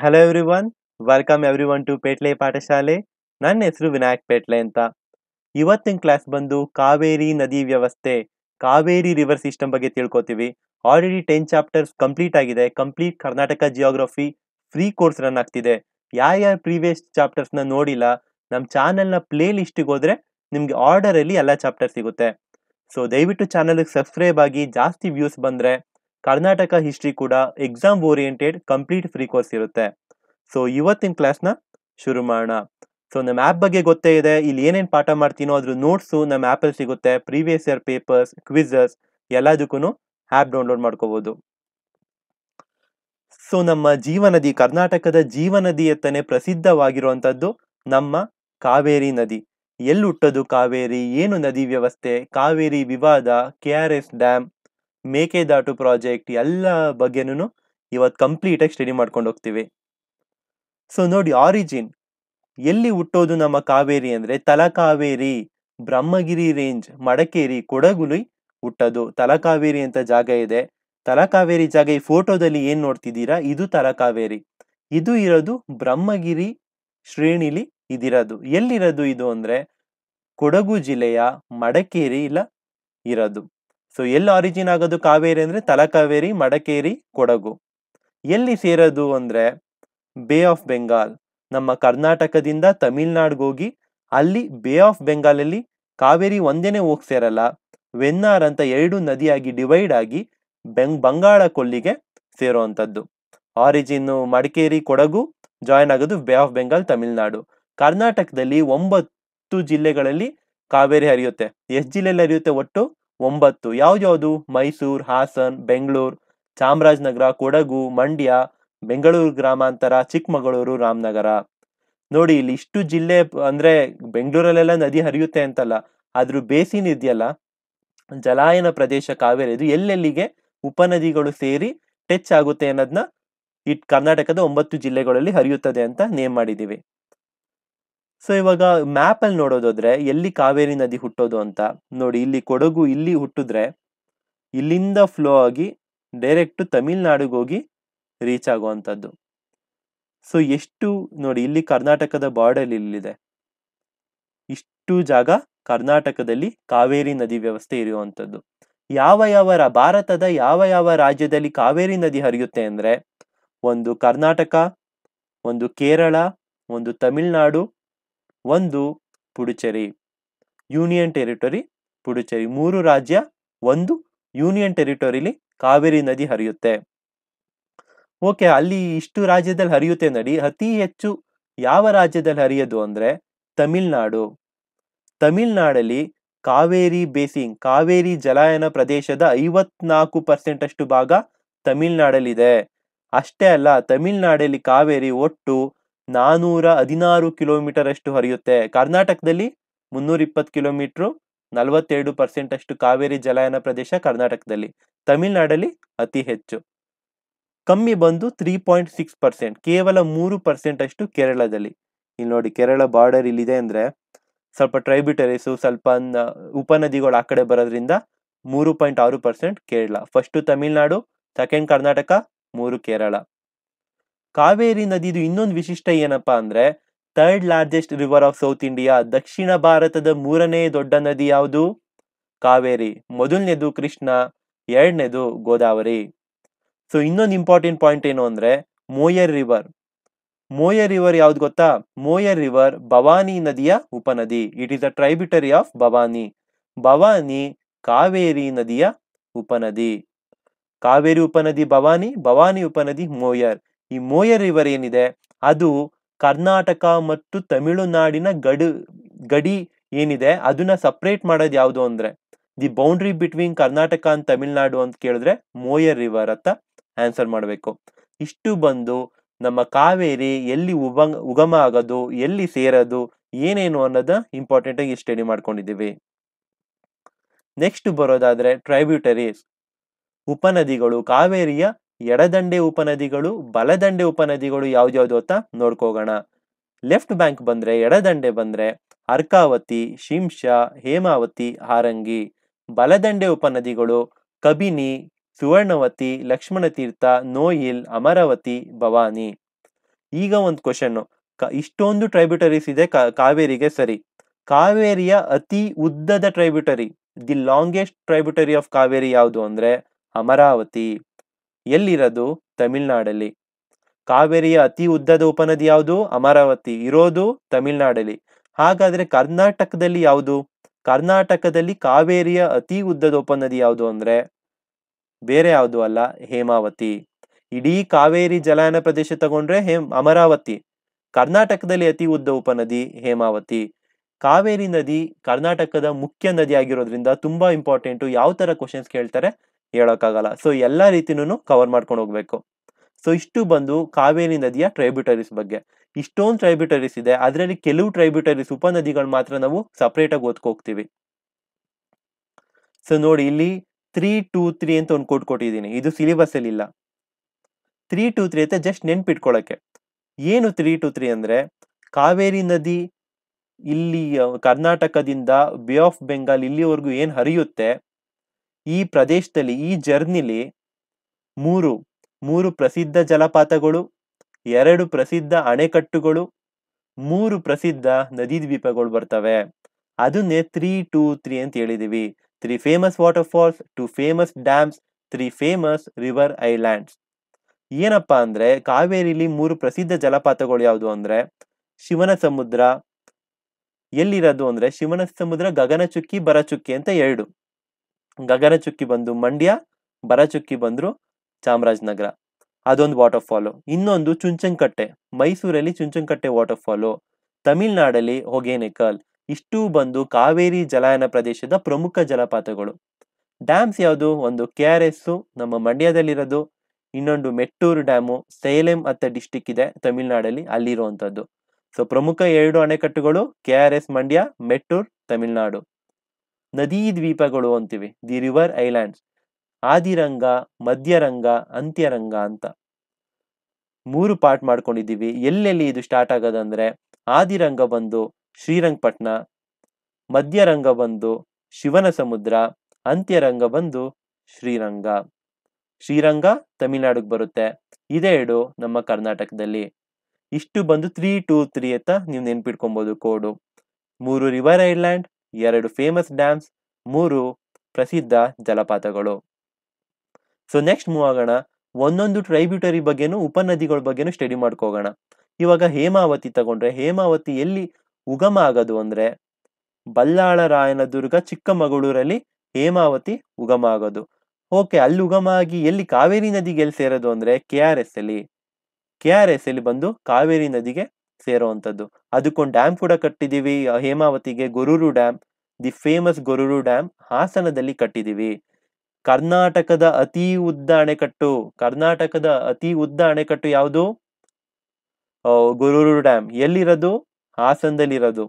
hello everyone welcome everyone to Petle Pathashaale ನನ್ನ ಹೆಸರು ವಿನಾಯಕ್ ಪೇಟ್ಲೆ ಅಂತ ಇವತ್ತಿನ ಕ್ಲಾಸ್ ಬಂದು ಕಾವೇರಿ ನದಿ ವ್ಯವಸ್ಥೆ ಕಾವೇರಿ ರಿವರ್ ಸಿಸ್ಟಮ್ ಬಗ್ಗೆ ತಿಳ್ಕೊತೀವಿ ಆಲ್ರೆಡಿ ಟೆನ್ ಚಾಪ್ಟರ್ಸ್ ಕಂಪ್ಲೀಟ್ ಆಗಿದೆ complete Karnataka geography free course run ಆಗ್ತಿದೆ ಯಾರ್ಯಾರು ಪ್ರೀವಿಯಸ್ ಚಾಪ್ಟರ್ಸ್ನ ನೋಡಿಲ್ಲ ನಮ್ಮ ಚಾನಲ್ನ ಪ್ಲೇ ಲಿಸ್ಟಿಗೆ ಹೋದರೆ ನಿಮಗೆ ಆರ್ಡರಲ್ಲಿ ಎಲ್ಲ ಚಾಪ್ಟರ್ ಸಿಗುತ್ತೆ ಸೊ ದಯವಿಟ್ಟು ಚಾನಲ್ಗೆ ಸಬ್ಸ್ಕ್ರೈಬ್ ಆಗಿ ಜಾಸ್ತಿ ವ್ಯೂಸ್ ಬಂದರೆ ಕರ್ನಾಟಕ ಹಿಸ್ಟ್ರಿ ಕೂಡ exam oriented complete free course ಇರುತ್ತೆ ಸೊ ಇವತ್ತಿನ ಕ್ಲಾಸ್ನ ಶುರು ಮಾಡೋಣ ಸೊ ನಮ್ಮ ಆ್ಯಪ್ ಬಗ್ಗೆ ಗೊತ್ತೇ ಇದೆ ಇಲ್ಲಿ ಏನೇನು ಪಾಠ ಮಾಡ್ತೀನೋ ಅದ್ರ ನೋಟ್ಸ್ ನಮ್ಮ ಆ್ಯಪಲ್ಲಿ ಸಿಗುತ್ತೆ ಪ್ರೀವಿಯಸ್ ಇಯರ್ ಪೇಪರ್ಸ್ ಕ್ವಿಝಸ್ ಎಲ್ಲದಕ್ಕೂ ಆ್ಯಪ್ ಡೌನ್ಲೋಡ್ ಮಾಡ್ಕೋಬಹುದು ಸೊ ನಮ್ಮ ಜೀವನದಿ ಕರ್ನಾಟಕದ ಜೀವನದಿ ಎತ್ತನೆ ಪ್ರಸಿದ್ಧವಾಗಿರುವಂಥದ್ದು ನಮ್ಮ ಕಾವೇರಿ ನದಿ ಹುಟ್ಟೋದು ಕಾವೇರಿ ಏನು ನದಿ ವ್ಯವಸ್ಥೆ ಕಾವೇರಿ ವಿವಾದ K R S dam Mekedatu project ಎಲ್ಲ ಬಗ್ಗೆನೂ ಇವತ್ತು ಕಂಪ್ಲೀಟಾಗಿ ಸ್ಟಡಿ ಮಾಡ್ಕೊಂಡು ಹೋಗ್ತೀವಿ ಸೊ ನೋಡಿ ಆರಿಜಿನ್ ಎಲ್ಲಿ ಹುಟ್ಟೋದು ನಮ್ಮ ಕಾವೇರಿ ಅಂದರೆ ತಲಕಾವೇರಿ ಬ್ರಹ್ಮಗಿರಿ ರೇಂಜ್ ಮಡಕೇರಿ ಕೊಡಗುಲಿ ಹುಟ್ಟೋದು ತಲಕಾವೇರಿ ಅಂತ ಜಾಗ ಇದೆ ತಲಕಾವೇರಿ ಜಾಗ ಈ ಫೋಟೋದಲ್ಲಿ ಏನು ನೋಡ್ತಿದ್ದೀರಾ ಇದು ತಲಕಾವೇರಿ ಇದು ಇರೋದು ಬ್ರಹ್ಮಗಿರಿ ಶ್ರೇಣಿಲಿ ಇದಿರೋದು ಎಲ್ಲಿರೋದು ಇದು ಅಂದರೆ ಕೊಡಗು ಜಿಲ್ಲೆಯ ಮಡಕೇರಿ ಇಲ್ಲ ಇರೋದು ಸೊ ಎಲ್ಲಿ ಆರಿಜಿನ್ ಆಗೋದು ಕಾವೇರಿ ಅಂದ್ರೆ ತಲಕಾವೇರಿ ಮಡಕೇರಿ ಕೊಡಗು ಎಲ್ಲಿ ಸೇರೋದು ಅಂದ್ರೆ ಬೇ ಆಫ್ ಬೆಂಗಾಲ್ ನಮ್ಮ ಕರ್ನಾಟಕದಿಂದ ತಮಿಳ್ನಾಡ್ಗೆ ಹೋಗಿ ಅಲ್ಲಿ ಬೇ ಆಫ್ ಬೆಂಗಾಲಲ್ಲಿ ಕಾವೇರಿ ಒಂದೇನೆ ಹೋಗಿ ಸೇರಲ್ಲ ವೆನ್ನಾರ್ ಅಂತ ಎರಡು ನದಿಯಾಗಿ ಡಿವೈಡ್ ಆಗಿ ಬೆಂಗ್ ಬಂಗಾಳ ಕೊಲ್ಲಿಗೆ ಸೇರುವಂಥದ್ದು ಆರಿಜಿನ್ ಮಡಿಕೇರಿ ಕೊಡಗು ಜಾಯ್ನ್ ಆಗೋದು ಬೇ ಆಫ್ ಬೆಂಗಾಲ್ ತಮಿಳ್ನಾಡು ಕರ್ನಾಟಕದಲ್ಲಿ ಒಂಬತ್ತು ಜಿಲ್ಲೆಗಳಲ್ಲಿ ಕಾವೇರಿ ಹರಿಯುತ್ತೆ ಎಷ್ಟು ಜಿಲ್ಲೆಯಲ್ಲಿ ಹರಿಯುತ್ತೆ ಒಟ್ಟು ಒಂಬತ್ತು ಯಾವ್ದು ಮೈಸೂರು ಹಾಸನ್ ಬೆಂಗಳೂರು ಚಾಮರಾಜನಗರ ಕೊಡಗು ಮಂಡ್ಯ ಬೆಂಗಳೂರು ಗ್ರಾಮಾಂತರ ಚಿಕ್ಕಮಗಳೂರು ರಾಮನಗರ ನೋಡಿ ಇಲ್ಲಿ ಇಷ್ಟು ಜಿಲ್ಲೆ ಅಂದ್ರೆ ಬೆಂಗಳೂರಲ್ಲೆಲ್ಲ ನದಿ ಹರಿಯುತ್ತೆ ಅಂತಲ್ಲ ಆದ್ರೂ ಬೇಸಿನ ಇದೆಯಲ್ಲ ಜಲಾಯನ ಪ್ರದೇಶ ಕಾವೇರಿ ಇದು ಎಲ್ಲೆಲ್ಲಿಗೆ ಉಪನದಿಗಳು ಸೇರಿ ಟಚ್ ಆಗುತ್ತೆ ಅನ್ನೋದನ್ನ ಇಟ್ ಕರ್ನಾಟಕದ ಒಂಬತ್ತು ಜಿಲ್ಲೆಗಳಲ್ಲಿ ಹರಿಯುತ್ತದೆ ಅಂತ ನೇಮ್ ಮಾಡಿದ್ದೀವಿ ಸೊ ಇವಾಗ ಮ್ಯಾಪ್ ಅಲ್ಲಿ ನೋಡೋದಾದ್ರೆ ಎಲ್ಲಿ ಕಾವೇರಿ ನದಿ ಹುಟ್ಟೋದು ಅಂತ ನೋಡಿ ಇಲ್ಲಿ ಕೊಡಗು ಇಲ್ಲಿ ಹುಟ್ಟಿದ್ರೆ ಇಲ್ಲಿಂದ ಫ್ಲೋ ಆಗಿ ಡೈರೆಕ್ಟ್ ತಮಿಳ್ನಾಡಿಗೆ ಹೋಗಿ ರೀಚ್ ಆಗುವಂಥದ್ದು ಸೊ ಎಷ್ಟು ನೋಡಿ ಇಲ್ಲಿ ಕರ್ನಾಟಕದ ಬಾರ್ಡರ್ ಇಲ್ಲಿದೆ ಇಷ್ಟು ಜಾಗ ಕರ್ನಾಟಕದಲ್ಲಿ ಕಾವೇರಿ ನದಿ ವ್ಯವಸ್ಥೆ ಇರುವಂಥದ್ದು ಯಾವ ಯಾವ ಭಾರತದ ಯಾವ ಯಾವ ರಾಜ್ಯದಲ್ಲಿ ಕಾವೇರಿ ನದಿ ಹರಿಯುತ್ತೆ ಅಂದ್ರೆ ಒಂದು ಕರ್ನಾಟಕ ಒಂದು ಕೇರಳ ಒಂದು ತಮಿಳ್ನಾಡು ಒಂದು ಪುಡುಚೇರಿ ಯೂನಿಯನ್ ಟೆರಿಟರಿ ಪುಡುಚೇರಿ ಮೂರು ರಾಜ್ಯ ಒಂದು ಯೂನಿಯನ್ ಟೆರಿಟರಿಲಿ ಕಾವೇರಿ ನದಿ ಹರಿಯುತ್ತೆ ಓಕೆ ಅಲ್ಲಿ ಇಷ್ಟು ರಾಜ್ಯದಲ್ಲಿ ಹರಿಯುತ್ತೆ ನಡಿ ಅತಿ ಹೆಚ್ಚು ಯಾವ ರಾಜ್ಯದಲ್ಲಿ ಹರಿಯೋದು ಅಂದ್ರೆ ತಮಿಳ್ನಾಡು ತಮಿಳ್ನಾಡಲ್ಲಿ ಕಾವೇರಿ ಬೇಸಿನ್ ಕಾವೇರಿ ಜಲಾಯನ ಪ್ರದೇಶದ ಐವತ್ನಾಲ್ಕು ಪರ್ಸೆಂಟ್ ಅಷ್ಟು ಭಾಗ ತಮಿಳ್ನಾಡಲ್ಲಿದೆ ಅಷ್ಟೇ ಅಲ್ಲ ತಮಿಳ್ನಾಡಲ್ಲಿ ಕಾವೇರಿ ಒಟ್ಟು ನಾನೂರ ಹದಿನಾರು ಕಿಲೋಮೀಟರ್ ಅಷ್ಟು ಹರಿಯುತ್ತೆ ಕರ್ನಾಟಕದಲ್ಲಿ ಮುನ್ನೂರ ಇಪ್ಪತ್ತು ಕಿಲೋಮೀಟ್ರು ನಲವತ್ತೆರಡು ಪರ್ಸೆಂಟ್ ಅಷ್ಟು ಕಾವೇರಿ ಜಲಾಯನ ಪ್ರದೇಶ ಕರ್ನಾಟಕದಲ್ಲಿ ತಮಿಳುನಾಡಲ್ಲಿ ಅತಿ ಹೆಚ್ಚು ಕಮ್ಮಿ ಬಂದು ತ್ರೀ ಪಾಯಿಂಟ್ ಸಿಕ್ಸ್ ಪರ್ಸೆಂಟ್ ಕೇವಲ ಮೂರು ಪರ್ಸೆಂಟ್ ಅಷ್ಟು ಕೇರಳದಲ್ಲಿ ಇಲ್ಲಿ ನೋಡಿ ಕೇರಳ ಬಾರ್ಡರ್ ಇಲ್ಲಿದೆ ಅಂದ್ರೆ ಸ್ವಲ್ಪ ಟ್ರೈಬ್ಯೂಟರೀಸು ಸ್ವಲ್ಪ ಉಪನದಿಗಳು ಆ ಕಡೆ ಬರೋದ್ರಿಂದ ಮೂರು ಪಾಯಿಂಟ್ ಆರು percent Kerala first Tamil Nadu second Karnataka ಮೂರು ಕೇರಳ ಕಾವೇರಿ ನದಿದು ಇನ್ನೊಂದು ವಿಶಿಷ್ಟ ಏನಪ್ಪಾ ಅಂದ್ರೆ third largest river of south India ದಕ್ಷಿಣ ಭಾರತದ ಮೂರನೇ ದೊಡ್ಡ ನದಿ ಯಾವುದು ಕಾವೇರಿ ಮೊದಲನೇದು ಕೃಷ್ಣ ಎರಡನೇದು ಗೋದಾವರಿ ಸೊ ಇನ್ನೊಂದು ಇಂಪಾರ್ಟೆಂಟ್ ಪಾಯಿಂಟ್ ಏನು ಅಂದ್ರೆ ಮೋಯರ್ ರಿವರ್ ಮೋಯರ್ ರಿವರ್ ಯಾವ್ದು ಗೊತ್ತಾ ಮೋಯರ್ ರಿವರ್ ಭವಾನಿ ನದಿಯ ಉಪನದಿ it is a tributary of Bhavani Bhavani Kaveri ನದಿಯ ಉಪನದಿ ಕಾವೇರಿ ಉಪನದಿ ಭವಾನಿ ಭವಾನಿ ಉಪನದಿ ಮೋಯರ್ ಈ ಮೋಯ ರಿವರ್ ಏನಿದೆ ಅದು ಕರ್ನಾಟಕ ಮತ್ತು ತಮಿಳುನಾಡಿನ ಗಡು ಗಡಿ ಏನಿದೆ ಅದನ್ನ ಸಪ್ರೇಟ್ ಮಾಡೋದು ಯಾವುದು ಅಂದ್ರೆ the boundary between Karnataka and Tamil Nadu ಅಂತ ಕೇಳಿದ್ರೆ ಮೋಯ ರಿವರ್ ಅಂತ ಆನ್ಸರ್ ಮಾಡಬೇಕು ಇಷ್ಟು ಬಂದು ನಮ್ಮ ಕಾವೇರಿ ಎಲ್ಲಿ ಉಭಂಗ ಉಗಮ ಆಗೋದು ಎಲ್ಲಿ ಸೇರೋದು ಏನೇನು ಅನ್ನೋದ ಇಂಪಾರ್ಟೆಂಟ್ ಆಗಿ ಸ್ಟಡಿ ಮಾಡ್ಕೊಂಡಿದ್ದೀವಿ ನೆಕ್ಸ್ಟ್ ಬರೋದಾದ್ರೆ ಟ್ರೈಬ್ಯೂಟರೀಸ್ ಉಪನದಿಗಳು ಕಾವೇರಿಯ ಎಡದಂಡೆ ಉಪನದಿಗಳು ಬಲದಂಡೆ ಉಪನದಿಗಳು ಯಾವ್ದ್ಯಾವ್ದು ಅಂತ ನೋಡ್ಕೋಗೋಣ ಲೆಫ್ಟ್ ಬ್ಯಾಂಕ್ ಬಂದ್ರೆ ಎಡದಂಡೆ ಬಂದ್ರೆ ಅರ್ಕಾವತಿ ಶಿಂಶಾ ಹೇಮಾವತಿ ಹಾರಂಗಿ ಬಲದಂಡೆ ಉಪನದಿಗಳು ಕಬಿನಿ ಸುವರ್ಣವತಿ ತೀರ್ಥ ನೋಯಿಲ್ ಅಮರಾವತಿ ಭವಾನಿ ಈಗ ಒಂದು ಕ್ವಶನ್ನು ಕ ಇಷ್ಟೊಂದು ಟ್ರೈಬ್ಯೂಟರೀಸ್ ಇದೆ ಕಾವೇರಿಗೆ ಸರಿ ಕಾವೇರಿಯ ಅತಿ ಉದ್ದದ tributary the longest tributary of Kaveri ಯಾವುದು ಅಂದ್ರೆ ಅಮರಾವತಿ ಎಲ್ಲಿರೋದು ತಮಿಳ್ನಾಡಲ್ಲಿ ಕಾವೇರಿಯ ಅತಿ ಉದ್ದದ ಉಪನದಿ ಯಾವುದು ಅಮರಾವತಿ ಇರೋದು ತಮಿಳ್ನಾಡಲ್ಲಿ ಹಾಗಾದ್ರೆ ಕರ್ನಾಟಕದಲ್ಲಿ ಯಾವುದು ಕರ್ನಾಟಕದಲ್ಲಿ ಕಾವೇರಿಯ ಅತಿ ಉದ್ದದ ಉಪನದಿ ಯಾವುದು ಅಂದ್ರೆ ಬೇರೆ ಯಾವುದು ಅಲ್ಲ ಹೇಮಾವತಿ ಇಡೀ ಕಾವೇರಿ ಜಲಾಯನ ಪ್ರದೇಶ ತಗೊಂಡ್ರೆ ಹೇಮ್ ಅಮರಾವತಿ ಕರ್ನಾಟಕದಲ್ಲಿ ಅತಿ ಉದ್ದ ಉಪನದಿ ಹೇಮಾವತಿ ಕಾವೇರಿ ನದಿ ಕರ್ನಾಟಕದ ಮುಖ್ಯ ನದಿ ಆಗಿರೋದ್ರಿಂದ ತುಂಬಾ ಇಂಪಾರ್ಟೆಂಟ್ ಯಾವ ತರ ಕ್ವಶನ್ಸ್ ಕೇಳ್ತಾರೆ ಹೇಳೋಕ್ಕಾಗಲ್ಲ ಸೊ ಎಲ್ಲ ರೀತಿನೂ ಕವರ್ ಮಾಡ್ಕೊಂಡು ಹೋಗ್ಬೇಕು ಸೊ ಇಷ್ಟು ಬಂದು ಕಾವೇರಿ ನದಿಯ ಟ್ರೈಬ್ಯೂಟರೀಸ್ ಬಗ್ಗೆ ಇಷ್ಟೊಂದು ಟ್ರೈಬ್ಯೂಟರೀಸ್ ಇದೆ ಅದರಲ್ಲಿ ಕೆಲವು ಟ್ರೈಬ್ಯೂಟರೀಸ್ ಉಪನದಿಗಳು ಮಾತ್ರ ನಾವು ಸಪ್ರೇಟಾಗಿ ಓದ್ಕೋಗ್ತೀವಿ ಸೊ ನೋಡಿ ಇಲ್ಲಿ ತ್ರೀ ಟೂ ತ್ರೀ ಅಂತ ಒಂದು ಕೋಟ್ ಕೊಟ್ಟಿದ್ದೀನಿ ಇದು ಅಲ್ಲಿ ಇಲ್ಲ ತ್ರೀ ಟು ತ್ರೀ ಅಂತ ಜಸ್ಟ್ ನೆನ್ಪಿಟ್ಕೊಳ್ಳೋಕ್ಕೆ ಏನು ತ್ರೀ ಟು ತ್ರೀ ಅಂದ್ರೆ ಕಾವೇರಿ ನದಿ ಇಲ್ಲಿ ಕರ್ನಾಟಕದಿಂದ ಬೇ ಆಫ್ ಬೆಂಗಾಲ್ ಇಲ್ಲಿವರೆಗೂ ಏನು ಹರಿಯುತ್ತೆ ಈ ಪ್ರದೇಶದಲ್ಲಿ ಈ ಜರ್ನಿಲಿ ಮೂರು ಮೂರು ಪ್ರಸಿದ್ಧ ಜಲಪಾತಗಳು ಎರಡು ಪ್ರಸಿದ್ಧ ಅಣೆಕಟ್ಟುಗಳು ಮೂರು ಪ್ರಸಿದ್ಧ ನದಿ ದ್ವೀಪಗಳು ಬರ್ತವೆ ಅದನ್ನೇ ತ್ರೀ ಟೂ ತ್ರೀ ಅಂತ ಹೇಳಿದೀವಿ three famous water falls two famous dams three famous river islands ಏನಪ್ಪಾ ಅಂದ್ರೆ ಕಾವೇರಿಲಿ ಮೂರು ಪ್ರಸಿದ್ಧ ಜಲಪಾತಗಳು ಯಾವುದು ಅಂದ್ರೆ ಶಿವನ ಸಮುದ್ರ ಎಲ್ಲಿರೋದು ಅಂದ್ರೆ ಶಿವನ ಸಮುದ್ರ ಗಗನಚುಕ್ಕಿ ಬರಚುಕ್ಕಿ ಅಂತ ಎರಡು ಗಗನಚುಕ್ಕಿ ಬಂದು ಮಂಡ್ಯ ಬರಚುಕ್ಕಿ ಬಂದ್ರು ಚಾಮರಾಜನಗರ ಅದೊಂದು ವಾಟರ್ ಇನ್ನೊಂದು ಚುಂಚಂಕಟ್ಟೆ ಮೈಸೂರಲ್ಲಿ ಚುಂಚಂಕಟ್ಟೆ ವಾಟರ್ ಫಾಲು ತಮಿಳ್ನಾಡಲ್ಲಿ ಹೊಗೇನೆಕಲ್ ಇಷ್ಟು ಬಂದು ಕಾವೇರಿ ಜಲಾಯನ ಪ್ರದೇಶದ ಪ್ರಮುಖ ಜಲಪಾತಗಳು ಡ್ಯಾಮ್ಸ್ ಯಾವುದು ಒಂದು ಕೆ ಆರ್ ಎಸ್ ನಮ್ಮ ಮಂಡ್ಯದಲ್ಲಿರೋದು ಇನ್ನೊಂದು ಮೆಟ್ಟೂರು ಡ್ಯಾಮು ಸೇಲೆಂ ಅಂತ ಡಿಸ್ಟಿಕ್ ಇದೆ ತಮಿಳ್ನಾಡಲ್ಲಿ ಅಲ್ಲಿರುವಂಥದ್ದು ಸೊ ಪ್ರಮುಖ ಎರಡು ಅಣೆಕಟ್ಟುಗಳು K R S Mandya Mettur Tamil Nadu ನದಿ ದ್ವೀಪಗಳು ಅಂತಿವೆ the river islands Adiranga Madhyaranga Antyaranga ಅಂತ ಮೂರು ಪಾರ್ಟ್ ಮಾಡ್ಕೊಂಡಿದ್ದೀವಿ ಎಲ್ಲೆಲ್ಲಿ ಇದು ಸ್ಟಾರ್ಟ್ ಆಗೋದಂದ್ರೆ ಆದಿರಂಗ ಬಂದು ಶ್ರೀರಂಗಪಟ್ಟಣ ಮಧ್ಯರಂಗ ಬಂದು ಶಿವನ ಸಮುದ್ರ ಅಂತ್ಯರಂಗ ಬಂದು ಶ್ರೀರಂಗ ಶ್ರೀರಂಗ ತಮಿಳ್ನಾಡುಗೆ ಬರುತ್ತೆ ಇದೆರಡು ನಮ್ಮ ಕರ್ನಾಟಕದಲ್ಲಿ ಇಷ್ಟು ಬಂದು ತ್ರೀ ಟೂ ತ್ರೀ ಅಂತ ನೀವು ನೆನ್ಪಿಟ್ಕೊಬೋದು ಕೋಡು ಮೂರು ರಿವರ್ ಐಲ್ಯಾಂಡ್ ಎರಡು ಫೇಮಸ್ ಡ್ಯಾಮ್ಸ್ ಮೂರು ಪ್ರಸಿದ್ಧ ಜಲಪಾತಗಳು ಸೊ ನೆಕ್ಸ್ಟ್ ಮೂವ್ ಆಗೋಣ ಒಂದೊಂದು ಟ್ರೈಬ್ಯೂಟರಿ ಬಗ್ಗೆನೂ ಉಪನದಿಗಳ ಬಗ್ಗೆನೂ ಸ್ಟಡಿ ಮಾಡ್ಕೋಗೋಣ ಇವಾಗ ಹೇಮಾವತಿ ತಗೊಂಡ್ರೆ ಹೇಮಾವತಿ ಎಲ್ಲಿ ಉಗಮ ಆಗೋದು ಅಂದ್ರೆ ಬಲ್ಲಾಳರಾಯನದುರ್ಗ ಚಿಕ್ಕಮಗಳೂರಲ್ಲಿ ಹೇಮಾವತಿ ಉಗಮ ಆಗೋದು ಓಕೆ ಅಲ್ಲಿ ಉಗಮ ಆಗಿ ಎಲ್ಲಿ ಕಾವೇರಿ ನದಿಗೆ ಎಲ್ಲಿ ಸೇರೋದು ಅಂದ್ರೆ ಕೆ ಆರ್ ಎಸ್ ಅಲ್ಲಿ ಕೆ ಆರ್ ಎಸ್ ಅಲ್ಲಿ ಬಂದು ಕಾವೇರಿ ನದಿಗೆ ಸೇರುವಂಥದ್ದು ಅದಕ್ಕೊಂದು ಡ್ಯಾಮ್ ಕೂಡ ಕಟ್ಟಿದ್ದೀವಿ ಹೇಮಾವತಿಗೆ Gorur dam the famous Gorur dam ಹಾಸನದಲ್ಲಿ ಕಟ್ಟಿದ್ದೀವಿ ಕರ್ನಾಟಕದ ಅತಿ ಉದ್ದ ಅಣೆಕಟ್ಟು ಕರ್ನಾಟಕದ ಅತಿ ಉದ್ದ ಅಣೆಕಟ್ಟು ಯಾವುದು ಗೊರೂರು ಡ್ಯಾಮ್ ಎಲ್ಲಿರೋದು ಹಾಸನದಲ್ಲಿರೋದು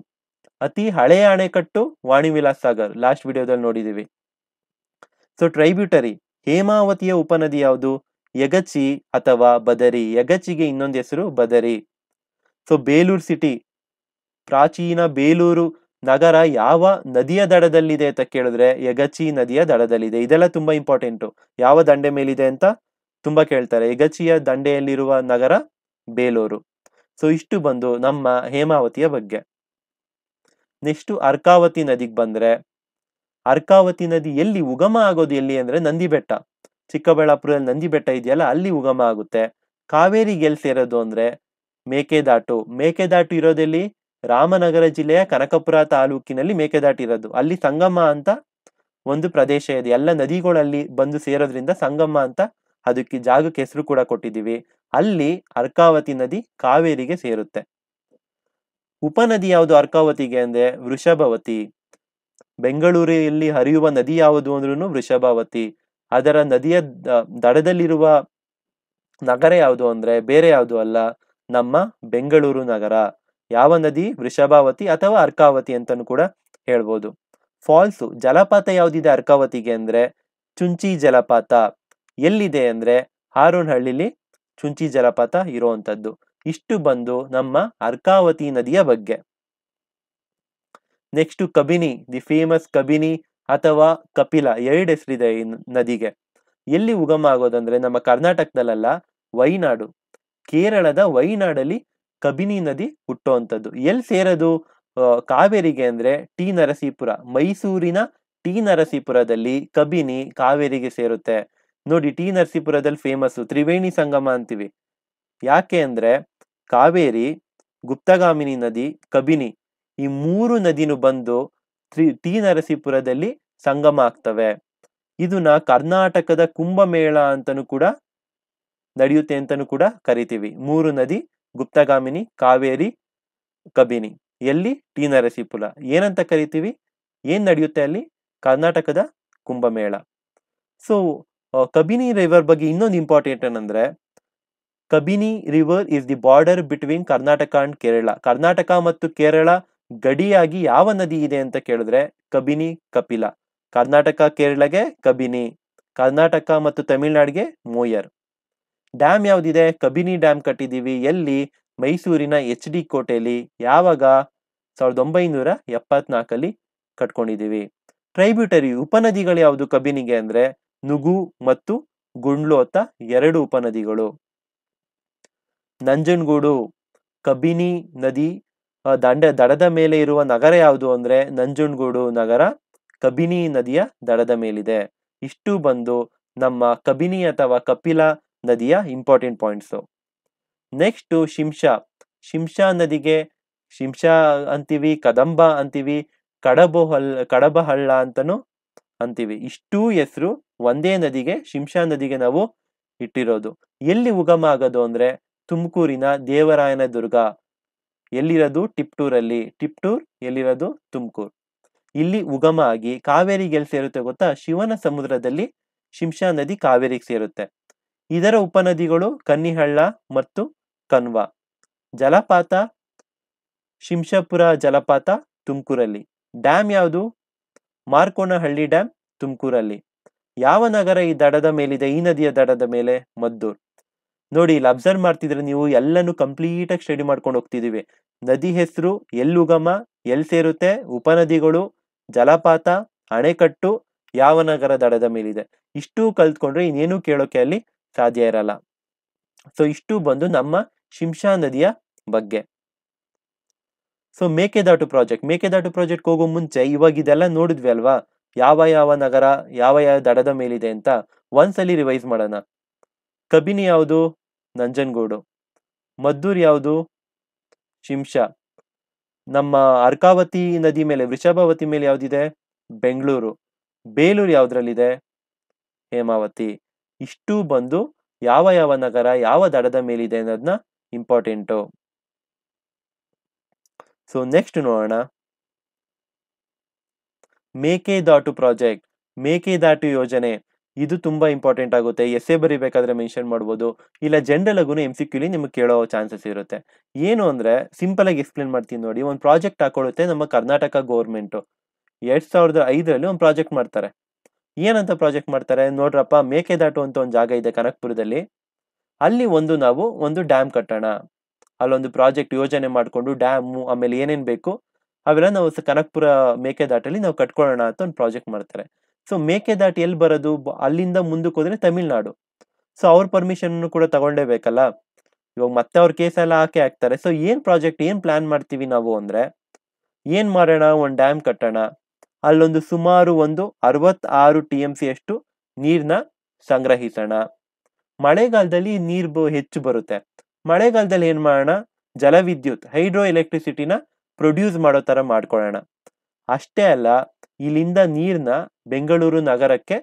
ಅತಿ ಹಳೆಯ ಅಣೆಕಟ್ಟು ವಾಣಿ ವಿಲಾಸ್ ಸಾಗರ್ ಲಾಸ್ಟ್ ವಿಡಿಯೋದಲ್ಲಿ ನೋಡಿದ್ದೀವಿ ಸೊ ಟ್ರೈಬ್ಯೂಟರಿ ಹೇಮಾವತಿಯ ಉಪನದಿ ಯಾವುದು ಯಗಚಿ ಅಥವಾ ಬದರಿ ಯಗಚಿಗೆ ಇನ್ನೊಂದು ಹೆಸರು ಬದರಿ ಸೊ ಬೇಲೂರು ಸಿಟಿ ಪ್ರಾಚೀನ ಬೇಲೂರು ನಗರ ಯಾವ ನದಿಯ ದಡದಲ್ಲಿದೆ ಅಂತ ಕೇಳಿದ್ರೆ ಯಗಚಿ ನದಿಯ ದಡದಲ್ಲಿದೆ ಇದೆಲ್ಲ ತುಂಬಾ ಇಂಪಾರ್ಟೆಂಟು ಯಾವ ದಂಡೆ ಮೇಲಿದೆ ಅಂತ ತುಂಬಾ ಕೇಳ್ತಾರೆ ಯಗಚಿಯ ದಂಡೆಯಲ್ಲಿರುವ ನಗರ ಬೇಲೂರು ಸೊ ಇಷ್ಟು ಬಂದು ನಮ್ಮ ಹೇಮಾವತಿಯ ಬಗ್ಗೆ ನೆಕ್ಸ್ಟ್ ಅರ್ಕಾವತಿ ನದಿಗೆ ಬಂದ್ರೆ ಅರ್ಕಾವತಿ ನದಿ ಎಲ್ಲಿ ಉಗಮ ಆಗೋದು ಎಲ್ಲಿ ಅಂದ್ರೆ ನಂದಿ ಬೆಟ್ಟ ಚಿಕ್ಕಬಳ್ಳಾಪುರದಲ್ಲಿ ನಂದಿ ಬೆಟ್ಟ ಇದೆಯಲ್ಲ ಅಲ್ಲಿ ಉಗಮ ಆಗುತ್ತೆ ಕಾವೇರಿ ಎಲ್ಲಿ ಸೇರೋದು ಅಂದ್ರೆ ಮೇಕೆದಾಟು ಮೇಕೆದಾಟು ಇರೋದಲ್ಲಿ ರಾಮನಗರ ಜಿಲ್ಲೆಯ ಕನಕಪುರ ತಾಲೂಕಿನಲ್ಲಿ ಮೇಕೆದಾಟು ಇರೋದು ಅಲ್ಲಿ ಸಂಗಮ ಅಂತ ಒಂದು ಪ್ರದೇಶ ಇದೆ ಎಲ್ಲ ನದಿಗಳಲ್ಲಿ ಬಂದು ಸೇರೋದ್ರಿಂದ ಸಂಗಮ ಅಂತ ಅದಕ್ಕೆ ಜಾಗಕ್ಕೆ ಹೆಸರು ಕೂಡ ಕೊಟ್ಟಿದ್ದೀವಿ ಅಲ್ಲಿ ಅರ್ಕಾವತಿ ನದಿ ಕಾವೇರಿಗೆ ಸೇರುತ್ತೆ ಉಪನದಿ ಯಾವುದು ಅರ್ಕಾವತಿಗೆ ಅಂದ್ರೆ ವೃಷಭವತಿ ಬೆಂಗಳೂರಿನಲ್ಲಿ ಹರಿಯುವ ನದಿ ಯಾವುದು ಅಂದ್ರೂ ವೃಷಭಾವತಿ ಅದರ ನದಿಯ ದಡದಲ್ಲಿರುವ ನಗರ ಯಾವುದು ಅಂದ್ರೆ ಬೇರೆ ಯಾವುದು ಅಲ್ಲ ನಮ್ಮ ಬೆಂಗಳೂರು ನಗರ ಯಾವ ನದಿ ವೃಷಭಾವತಿ ಅಥವಾ ಅರ್ಕಾವತಿ ಅಂತಲೂ ಕೂಡ ಹೇಳ್ಬೋದು ಫಾಲ್ಸು ಜಲಪಾತ ಯಾವುದಿದೆ ಅರ್ಕಾವತಿಗೆ ಅಂದ್ರೆ ಚುಂಚಿ ಜಲಪಾತ ಎಲ್ಲಿದೆ ಅಂದ್ರೆ ಹಾರೋನಹಳ್ಳಿಲಿ ಚುಂಚಿ ಜಲಪಾತ ಇರುವಂತದ್ದು ಇಷ್ಟು ಬಂದು ನಮ್ಮ ಅರ್ಕಾವತಿ ನದಿಯ ಬಗ್ಗೆ next Kabini the famous Kabini ಅಥವಾ ಕಪಿಲ ಎರಡು ಹೆಸರಿದೆ ಈ ನದಿಗೆ ಎಲ್ಲಿ ಉಗಮ ಆಗೋದಂದ್ರೆ ನಮ್ಮ ಕರ್ನಾಟಕದಲ್ಲೆಲ್ಲ ವೈನಾಡು ಕೇರಳದ ವೈನಾಡಲ್ಲಿ ಕಬಿನಿ ನದಿ ಹುಟ್ಟುವಂಥದ್ದು ಎಲ್ಲಿ ಸೇರೋದು ಕಾವೇರಿಗೆ ಅಂದ್ರೆ ಟಿ ನರಸೀಪುರ ಮೈಸೂರಿನ ಟಿ ನರಸೀಪುರದಲ್ಲಿ ಕಬಿನಿ ಕಾವೇರಿಗೆ ಸೇರುತ್ತೆ ನೋಡಿ ಟಿ ನರಸೀಪುರದಲ್ಲಿ ಫೇಮಸ್ಸು ತ್ರಿವೇಣಿ ಸಂಗಮ ಅಂತೀವಿ ಯಾಕೆ ಅಂದ್ರೆ ಕಾವೇರಿ ಗುಪ್ತಗಾಮಿನಿ ನದಿ ಕಬಿನಿ ಈ ಮೂರು ನದಿನೂ ಬಂದು ತ್ರಿ ಟಿ ನರಸೀಪುರದಲ್ಲಿ ಸಂಗಮ ಆಗ್ತವೆ ಇದನ್ನ ಕರ್ನಾಟಕದ ಕುಂಭಮೇಳ ಅಂತನೂ ಕೂಡ ನಡೆಯುತ್ತೆ ಅಂತಲೂ ಕೂಡ ಕರಿತೀವಿ ಮೂರು ನದಿ ಗುಪ್ತಗಾಮಿನಿ ಕಾವೇರಿ ಕಬಿನಿ ಎಲ್ಲಿ ಟಿ ನರಸೀಪುಲ ಏನಂತ ಕರಿತೀವಿ ಏನ್ ನಡೆಯುತ್ತೆ ಅಲ್ಲಿ ಕರ್ನಾಟಕದ ಕುಂಭಮೇಳ ಸೊ ಕಬಿನಿ ರಿವರ್ ಬಗ್ಗೆ ಇನ್ನೊಂದು ಇಂಪಾರ್ಟೆಂಟ್ ಏನಂದ್ರೆ Kabini river is the border between Karnataka and Kerala Karnataka ಮತ್ತು ಕೇರಳ ಗಡಿಯಾಗಿ ಯಾವ ನದಿ ಇದೆ ಅಂತ ಕೇಳಿದ್ರೆ ಕಬಿನಿ ಕಪಿಲ ಕರ್ನಾಟಕ ಕೇರಳಗೆ ಕಬಿನಿ ಕರ್ನಾಟಕ ಮತ್ತು ತಮಿಳುನಾಡಿಗೆ ಮೋಯರ್ ಡ್ಯಾಮ್ ಯಾವುದಿದೆ ಕಬಿನಿ ಡ್ಯಾಮ್ ಕಟ್ಟಿದೀವಿ ಎಲ್ಲಿ ಮೈಸೂರಿನ ಎಚ್ ಡಿ ಕೋಟೆಯಲ್ಲಿ ಯಾವಾಗ ಸಾವಿರದ ಒಂಬೈನೂರ ಎಪ್ಪತ್ನಾಲ್ಕಲ್ಲಿ ಕಟ್ಕೊಂಡಿದ್ದೀವಿ ಟ್ರೈಬ್ಯೂಟರಿ ಉಪನದಿಗಳು ಯಾವುದು ಕಬಿನಿಗೆ ಅಂದ್ರೆ ನುಗು ಮತ್ತು ಗುಂಡ್ಲು ಅಂತ ಎರಡು ಉಪನದಿಗಳು ನಂಜನಗೂಡು ಕಬಿನಿ ನದಿ ದಂಡ ದಡದ ಮೇಲೆ ಇರುವ ನಗರ ಯಾವುದು ಅಂದ್ರೆ ನಂಜನಗೂಡು ನಗರ ಕಬಿನಿ ನದಿಯ ದಡದ ಮೇಲಿದೆ ಇಷ್ಟು ಬಂದು ನಮ್ಮ ಕಬಿನಿ ಅಥವಾ ಕಪಿಲ ನದಿಯ important points next Shimsha Shimsha ನದಿಗೆ ಶಿಂಷಾ ಅಂತೀವಿ ಕದಂಬ ಅಂತೀವಿ ಕಡಬ ಕಡಬಹಳ್ಳ ಕಡಬ ಅಂತನೂ ಅಂತೀವಿ ಇಷ್ಟೂ ಹೆಸರು ಒಂದೇ ನದಿಗೆ ಶಿಂಷಾ ನದಿಗೆ ನಾವು ಇಟ್ಟಿರೋದು ಎಲ್ಲಿ ಉಗಮ ಆಗೋದು ಅಂದ್ರೆ ತುಮಕೂರಿನ ದೇವರಾಯನ ದುರ್ಗ ಎಲ್ಲಿರೋದು ಟಿಪ್ಟೂರಲ್ಲಿ ಟಿಪ್ಟೂರ್ ಎಲ್ಲಿರೋದು ತುಮಕೂರು ಇಲ್ಲಿ ಉಗಮ ಆಗಿ ಕಾವೇರಿಗೆ ಸೇರುತ್ತೆ ಗೊತ್ತಾ ಶಿವನ ಸಮುದ್ರದಲ್ಲಿ ಶಿಂಷಾ ನದಿ ಕಾವೇರಿಗೆ ಸೇರುತ್ತೆ ಇದರ ಉಪನದಿಗಳು ಕನ್ನಿಹಳ್ಳ ಮತ್ತು ಕನ್ವ ಜಲಪಾತ ಶಿಂಷಾಪುರ ಜಲಪಾತ ತುಮಕೂರಲ್ಲಿ ಡ್ಯಾಮ್ ಯಾವುದು ಮಾರ್ಕೋನಹಳ್ಳಿ ಡ್ಯಾಮ್ ತುಮಕೂರಲ್ಲಿ ಯಾವ ನಗರ ಈ ದಡದ ಮೇಲಿದೆ ಈ ನದಿಯ ದಡದ ಮೇಲೆ ಮದ್ದೂರ್ ನೋಡಿ ಇಲ್ಲಿ ಅಬ್ಸರ್ವ್ ಮಾಡ್ತಿದ್ರೆ ನೀವು ಕಂಪ್ಲೀಟ್ ಆಗಿ ಸ್ಟಡಿ ಮಾಡ್ಕೊಂಡು ಹೋಗ್ತಿದೀವಿ ನದಿ ಹೆಸರು ಎಲ್ಲುಗಮ ಎಲ್ ಸೇರುತ್ತೆ ಉಪನದಿಗಳು ಜಲಪಾತ ಅಣೆಕಟ್ಟು ಯಾವ ನಗರ ದಡದ ಮೇಲಿದೆ ಇಷ್ಟು ಕಲ್ತ್ಕೊಂಡ್ರೆ ಇನ್ನೇನು ಕೇಳೋಕೆ ಅಲ್ಲಿ ಸಾಧ್ಯ ಇರಲ್ಲ ಸೊ ಇಷ್ಟು ಬಂದು ನಮ್ಮ ಶಿಂಷಾ ನದಿಯ ಬಗ್ಗೆ so Mekedatu project Mekedatu project ಹೋಗೋ ಮುಂಚೆ ಇವಾಗ ಇದೆಲ್ಲ ನೋಡಿದ್ವಿ ಅಲ್ವಾ ಯಾವ ಯಾವ ನಗರ ಯಾವ ಯಾವ ದಡದ ಮೇಲಿದೆ ಅಂತ ಒಂದ್ಸಲಿ ರಿವೈಸ್ ಮಾಡೋಣ ಕಬಿನಿ ಯಾವುದು ನಂಜನಗೂಡು ಮದ್ದೂರ್ ಯಾವುದು ಶಿಂಷಾ ನಮ್ಮ ಅರ್ಕಾವತಿ ನದಿ ಮೇಲೆ ವೃಷಭಾವತಿ ಮೇಲೆ ಯಾವ್ದಿದೆ ಬೆಂಗಳೂರು ಬೇಲೂರು ಯಾವ್ದ್ರಲ್ಲಿದೆ ಹೇಮಾವತಿ ಇಷ್ಟು ಬಂದು ಯಾವ ಯಾವ ನಗರ ಯಾವ ದಡದ ಮೇಲಿದೆ ಅನ್ನೋದನ್ನ ಇಂಪಾರ್ಟೆಂಟು ಸೊ ನೆಕ್ಸ್ಟ್ ನೋಡೋಣ ದಾಟು ಪ್ರಾಜೆಕ್ಟ್ ಮೇಕೆದಾಟು ಯೋಜನೆ ಇದು ತುಂಬಾ ಇಂಪಾರ್ಟೆಂಟ್ ಆಗುತ್ತೆ ಎಸ್ಸೆ ಬರಿಬೇಕಾದ್ರೆ ಮೆನ್ಷನ್ ಮಾಡ್ಬೋದು ಇಲ್ಲ ಜನರಲ್ ಆಗುನು ಎಂ ಸಿ ಕ್ಯೂಲಿ ನಿಮಗೆ ಕೇಳೋ ಚಾನ್ಸಸ್ ಇರುತ್ತೆ ಏನು ಅಂದ್ರೆ ಸಿಂಪಲ್ ಆಗಿ ಎಕ್ಸ್ಪ್ಲೇನ್ ಮಾಡ್ತೀನಿ ನೋಡಿ ಒಂದು ಪ್ರಾಜೆಕ್ಟ್ ಹಾಕೊಳ್ಳುತ್ತೆ ನಮ್ಮ ಕರ್ನಾಟಕ ಗೌರ್ಮೆಂಟ್ ಎರಡ್ ಸಾವಿರದ ಐದರಲ್ಲಿ ಒಂದು ಪ್ರಾಜೆಕ್ಟ್ ಮಾಡ್ತಾರೆ ಏನಂತ ಪ್ರಾಜೆಕ್ಟ್ ಮಾಡ್ತಾರೆ ನೋಡ್ರಪ್ಪ ಮೇಕೆದಾಟು ಅಂತ ಒಂದು ಜಾಗ ಇದೆ ಕನಕ್ಪುರದಲ್ಲಿ ಅಲ್ಲಿ ಒಂದು ನಾವು ಒಂದು ಡ್ಯಾಮ್ ಕಟ್ಟೋಣ ಅಲ್ಲೊಂದು ಪ್ರಾಜೆಕ್ಟ್ ಯೋಜನೆ ಮಾಡಿಕೊಂಡು ಡ್ಯಾಮು ಆಮೇಲೆ ಏನೇನು ಬೇಕು ಅವೆಲ್ಲ ನಾವು ಕನಕ್ಪುರ ಮೇಕೆದಾಟಲ್ಲಿ ನಾವು ಕಟ್ಕೊಳ್ಳೋಣ ಅಂತ ಒಂದು ಪ್ರಾಜೆಕ್ಟ್ ಮಾಡ್ತಾರೆ ಸೊ ಮೇಕೆದಾಟು ಎಲ್ಲಿ ಬರೋದು ಅಲ್ಲಿಂದ ಮುಂದಕ್ಕೆ ಹೋದ್ರೆ ತಮಿಳ್ನಾಡು ಸೊ ಅವ್ರ ಪರ್ಮಿಷನ್ ಕೂಡ ತಗೊಂಡೇ ಬೇಕಲ್ಲ ಇವಾಗ ಮತ್ತೆ ಅವ್ರ ಕೇಸೆಲ್ಲ ಎಲ್ಲ ಹಾಕಿ ಹಾಕ್ತಾರೆ ಸೊ ಏನು ಪ್ರಾಜೆಕ್ಟ್ ಏನು ಪ್ಲಾನ್ ಮಾಡ್ತೀವಿ ನಾವು ಅಂದರೆ ಏನು ಮಾಡೋಣ ಒಂದು ಡ್ಯಾಮ್ ಕಟ್ಟೋಣ ಅಲ್ಲೊಂದು ಸುಮಾರು ಒಂದು ಅರವತ್ತಾರು ಟಿ ಎಂ ಸಿ ಅಷ್ಟು ನೀರನ್ನ ಸಂಗ್ರಹಿಸೋಣ ಮಳೆಗಾಲದಲ್ಲಿ ನೀರು ಹೆಚ್ಚು ಬರುತ್ತೆ ಮಳೆಗಾಲದಲ್ಲಿ ಏನ್ ಮಾಡೋಣ ಜಲವಿದ್ಯುತ್ ಹೈಡ್ರೋ ಎಲೆಕ್ಟ್ರಿಸಿಟಿನ ಪ್ರೊಡ್ಯೂಸ್ ಮಾಡೋ ತರ ಮಾಡ್ಕೊಳ್ಳೋಣ ಅಷ್ಟೇ ಅಲ್ಲ ಇಲ್ಲಿಂದ ನೀರ್ನ ಬೆಂಗಳೂರು ನಗರಕ್ಕೆ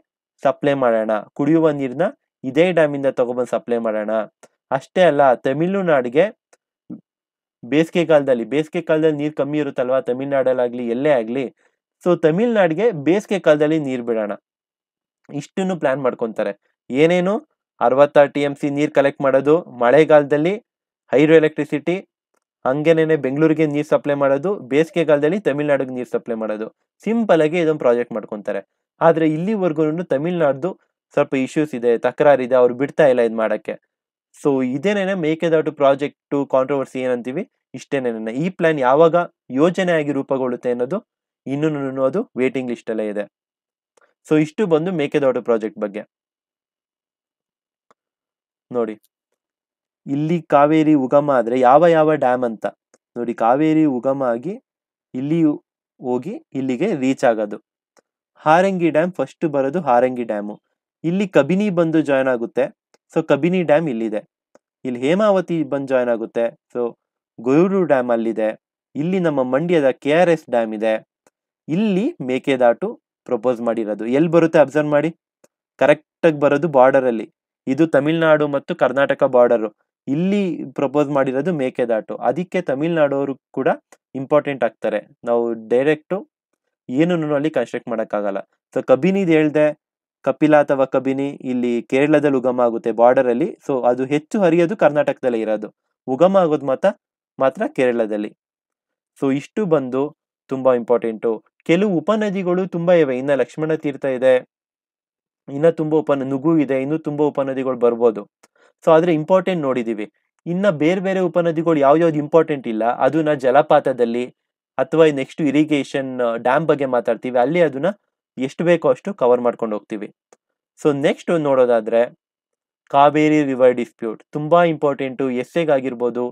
ಸಪ್ಲೈ ಮಾಡೋಣ ಕುಡಿಯುವ ನೀರ್ನ ಇದೇ ಡ್ಯಾಮಿಂದ ತಗೊಬಂದು ಸಪ್ಲೈ ಮಾಡೋಣ ಅಷ್ಟೇ ಅಲ್ಲ ತಮಿಳುನಾಡಿಗೆ ಬೇಸಿಗೆ ಕಾಲದಲ್ಲಿ ಬೇಸಿಗೆ ಕಾಲದಲ್ಲಿ ನೀರು ಕಮ್ಮಿ ಇರುತ್ತಲ್ವಾ ತಮಿಳ್ನಾಡಲ್ಲಾಗ್ಲಿ ಎಲ್ಲೇ ಆಗ್ಲಿ ಸೊ ತಮಿಳ್ನಾಡಿಗೆ ಬೇಸಿಗೆ ಕಾಲದಲ್ಲಿ ನೀರು ಬಿಡೋಣ ಇಷ್ಟನ್ನು ಪ್ಲಾನ್ ಮಾಡ್ಕೊತಾರೆ ಏನೇನು ಅರವತ್ತಾರು ಟಿ ಎಮ್ ಸಿ ನೀರು ಕಲೆಕ್ಟ್ ಮಾಡೋದು ಮಳೆಗಾಲದಲ್ಲಿ ಹೈಡ್ರೋ ಎಲೆಕ್ಟ್ರಿಸಿಟಿ ಹಂಗೇನೇನೆ ಬೆಂಗಳೂರಿಗೆ ನೀರು ಸಪ್ಲೈ ಮಾಡೋದು ಬೇಸಿಗೆಗಾಲದಲ್ಲಿ ತಮಿಳ್ನಾಡಿಗೆ ನೀರು ಸಪ್ಲೈ ಮಾಡೋದು ಸಿಂಪಲ್ ಆಗಿ ಇದೊಂದು ಪ್ರಾಜೆಕ್ಟ್ ಮಾಡ್ಕೊತಾರೆ ಆದರೆ ಇಲ್ಲಿವರೆಗೂ ತಮಿಳ್ನಾಡ್ದು ಸ್ವಲ್ಪ ಇಶ್ಯೂಸ್ ಇದೆ ತಕರಾರಿದೆ ಅವ್ರು ಬಿಡ್ತಾ ಇಲ್ಲ ಇದು ಮಾಡೋಕ್ಕೆ ಸೊ ಇದೇನೇನೆ ಮೇಕೆದಾಟು ಪ್ರಾಜೆಕ್ಟ್ ಕಾಂಟ್ರವರ್ಸಿ ಏನಂತೀವಿ ಇಷ್ಟೇನೇನ ಈ ಪ್ಲಾನ್ ಯಾವಾಗ ಯೋಜನೆ ಆಗಿ ರೂಪುಗೊಳ್ಳುತ್ತೆ ಅನ್ನೋದು ಇನ್ನೂ ಅದು ವೇಟಿಂಗ್ ಲಿಸ್ಟಲ್ಲೇ ಇದೆ ಸೊ ಇಷ್ಟು ಬಂದು ಮೇಕೆದಾಟು ಪ್ರಾಜೆಕ್ಟ್ ಬಗ್ಗೆ ನೋಡಿ ಇಲ್ಲಿ ಕಾವೇರಿ ಉಗಮ ಆದರೆ ಯಾವ ಯಾವ ಡ್ಯಾಮ್ ಅಂತ ನೋಡಿ ಕಾವೇರಿ ಉಗಮ ಆಗಿ ಇಲ್ಲಿ ಹೋಗಿ ಇಲ್ಲಿಗೆ ರೀಚ್ ಆಗೋದು ಹಾರಂಗಿ ಡ್ಯಾಮ್ ಫಸ್ಟ್ ಬರೋದು ಹಾರಂಗಿ ಡ್ಯಾಮು ಇಲ್ಲಿ ಕಬಿನಿ ಬಂದು ಜಾಯ್ನ್ ಆಗುತ್ತೆ ಸೊ ಕಬಿನಿ ಡ್ಯಾಮ್ ಇಲ್ಲಿದೆ ಇಲ್ಲಿ ಹೇಮಾವತಿ ಬಂದು ಜಾಯ್ನ್ ಆಗುತ್ತೆ ಸೊ ಗೊಯೂರು ಡ್ಯಾಮ್ ಅಲ್ಲಿದೆ ಇಲ್ಲಿ ನಮ್ಮ ಮಂಡ್ಯದ ಕೆ ಆರ್ ಎಸ್ ಡ್ಯಾಮ್ ಇದೆ ಇಲ್ಲಿ ಮೇಕೆದಾಟು ಪ್ರಪೋಸ್ ಮಾಡಿರೋದು ಎಲ್ಲಿ ಬರುತ್ತೆ ಅಬ್ಸರ್ವ್ ಮಾಡಿ ಕರೆಕ್ಟಾಗಿ ಬರೋದು ಬಾರ್ಡರಲ್ಲಿ ಇದು ತಮಿಳ್ನಾಡು ಮತ್ತು ಕರ್ನಾಟಕ ಬಾರ್ಡರು ಇಲ್ಲಿ ಪ್ರಪೋಸ್ ಮಾಡಿರೋದು ಮೇಕೆದಾಟು ಅದಕ್ಕೆ ಅವರು ಕೂಡ ಇಂಪಾರ್ಟೆಂಟ್ ಆಗ್ತಾರೆ ನಾವು ಡೈರೆಕ್ಟು ಏನು ಅಲ್ಲಿ ಕನ್ಸ್ಟ್ರಕ್ಟ್ ಮಾಡೋಕ್ಕಾಗಲ್ಲ ಸೊ ಕಬಿನಿದು ಹೇಳ್ದೆ ಕಪಿಲ ಅಥವಾ ಕಬಿನಿ ಇಲ್ಲಿ ಕೇರಳದಲ್ಲಿ ಉಗಮ ಆಗುತ್ತೆ ಬಾರ್ಡರಲ್ಲಿ ಸೊ ಅದು ಹೆಚ್ಚು ಹರಿಯೋದು ಕರ್ನಾಟಕದಲ್ಲಿ ಇರೋದು ಉಗಮ ಆಗೋದು ಮಾತ್ರ ಮಾತ್ರ ಕೇರಳದಲ್ಲಿ ಸೊ ಇಷ್ಟು ಬಂದು ತುಂಬ ಇಂಪಾರ್ಟೆಂಟು ಕೆಲವು ಉಪನದಿಗಳು ತುಂಬಾ ಇವೆ ಇನ್ನ ಲಕ್ಷ್ಮಣ ತೀರ್ಥ ಇದೆ ಇನ್ನ ತುಂಬಾ ಉಪನ ನುಗು ಇದೆ ಇನ್ನು ತುಂಬಾ ಉಪನದಿಗಳು ಬರ್ಬೋದು ಸೊ ಆದ್ರೆ ಇಂಪಾರ್ಟೆಂಟ್ ನೋಡಿದೀವಿ ಇನ್ನ ಬೇರೆ ಬೇರೆ ಉಪನದಿಗಳು ಯಾವ್ದು ಇಂಪಾರ್ಟೆಂಟ್ ಇಲ್ಲ ಅದನ್ನ ಜಲಪಾತದಲ್ಲಿ ಅಥವಾ ನೆಕ್ಸ್ಟ್ ಇರಿಗೇಷನ್ ಡ್ಯಾಮ್ ಬಗ್ಗೆ ಮಾತಾಡ್ತೀವಿ ಅಲ್ಲಿ ಅದನ್ನ ಎಷ್ಟು ಬೇಕೋ ಅಷ್ಟು ಕವರ್ ಮಾಡ್ಕೊಂಡು ಹೋಗ್ತೀವಿ ಸೊ ನೆಕ್ಸ್ಟ್ ನೋಡೋದಾದ್ರೆ ಕಾವೇರಿ ರಿವರ್ ಡಿಸ್ಪ್ಯೂಟ್ ತುಂಬಾ ಇಂಪಾರ್ಟೆಂಟು ಎಸ್ಸೆಗಾಗಿರ್ಬೋದು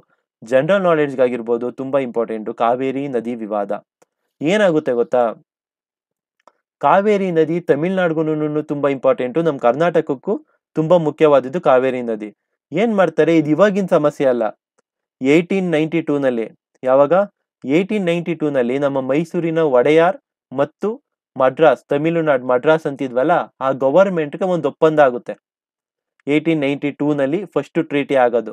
ಜನರಲ್ ನಾಲೆಡ್ಜ್ಗಾಗಿರ್ಬೋದು ತುಂಬಾ ಇಂಪಾರ್ಟೆಂಟು ಕಾವೇರಿ ನದಿ ವಿವಾದ ಏನಾಗುತ್ತೆ ಗೊತ್ತಾ ಕಾವೇರಿ ನದಿ ತಮಿಳ್ನಾಡ್ಗೂನು ತುಂಬಾ ಇಂಪಾರ್ಟೆಂಟು ನಮ್ಮ ಕರ್ನಾಟಕಕ್ಕೂ ತುಂಬಾ ಮುಖ್ಯವಾದದ್ದು ಕಾವೇರಿ ನದಿ ಏನ್ ಮಾಡ್ತಾರೆ ಇದು ಇವಾಗಿನ ಸಮಸ್ಯೆ ಅಲ್ಲ ಏಯ್ಟೀನ್ ನೈಂಟಿ ಟೂನಲ್ಲಿ ಯಾವಾಗ ಏಯ್ಟೀನ್ ನೈಂಟಿ ನಲ್ಲಿ ನಮ್ಮ ಮೈಸೂರಿನ ಒಡೆಯಾರ್ ಮತ್ತು ಮಡ್ರಾಸ್ ತಮಿಳುನಾಡು ಮಡ್ರಾಸ್ ಅಂತಿದ್ವಲ್ಲ ಆ ಗವರ್ಮೆಂಟ್ಗೆ ಒಂದು ಒಪ್ಪಂದ ಆಗುತ್ತೆ ಏಯ್ಟೀನ್ ನೈಂಟಿ ನಲ್ಲಿ ಫಸ್ಟ್ ಟ್ರೀಟಿ ಆಗೋದು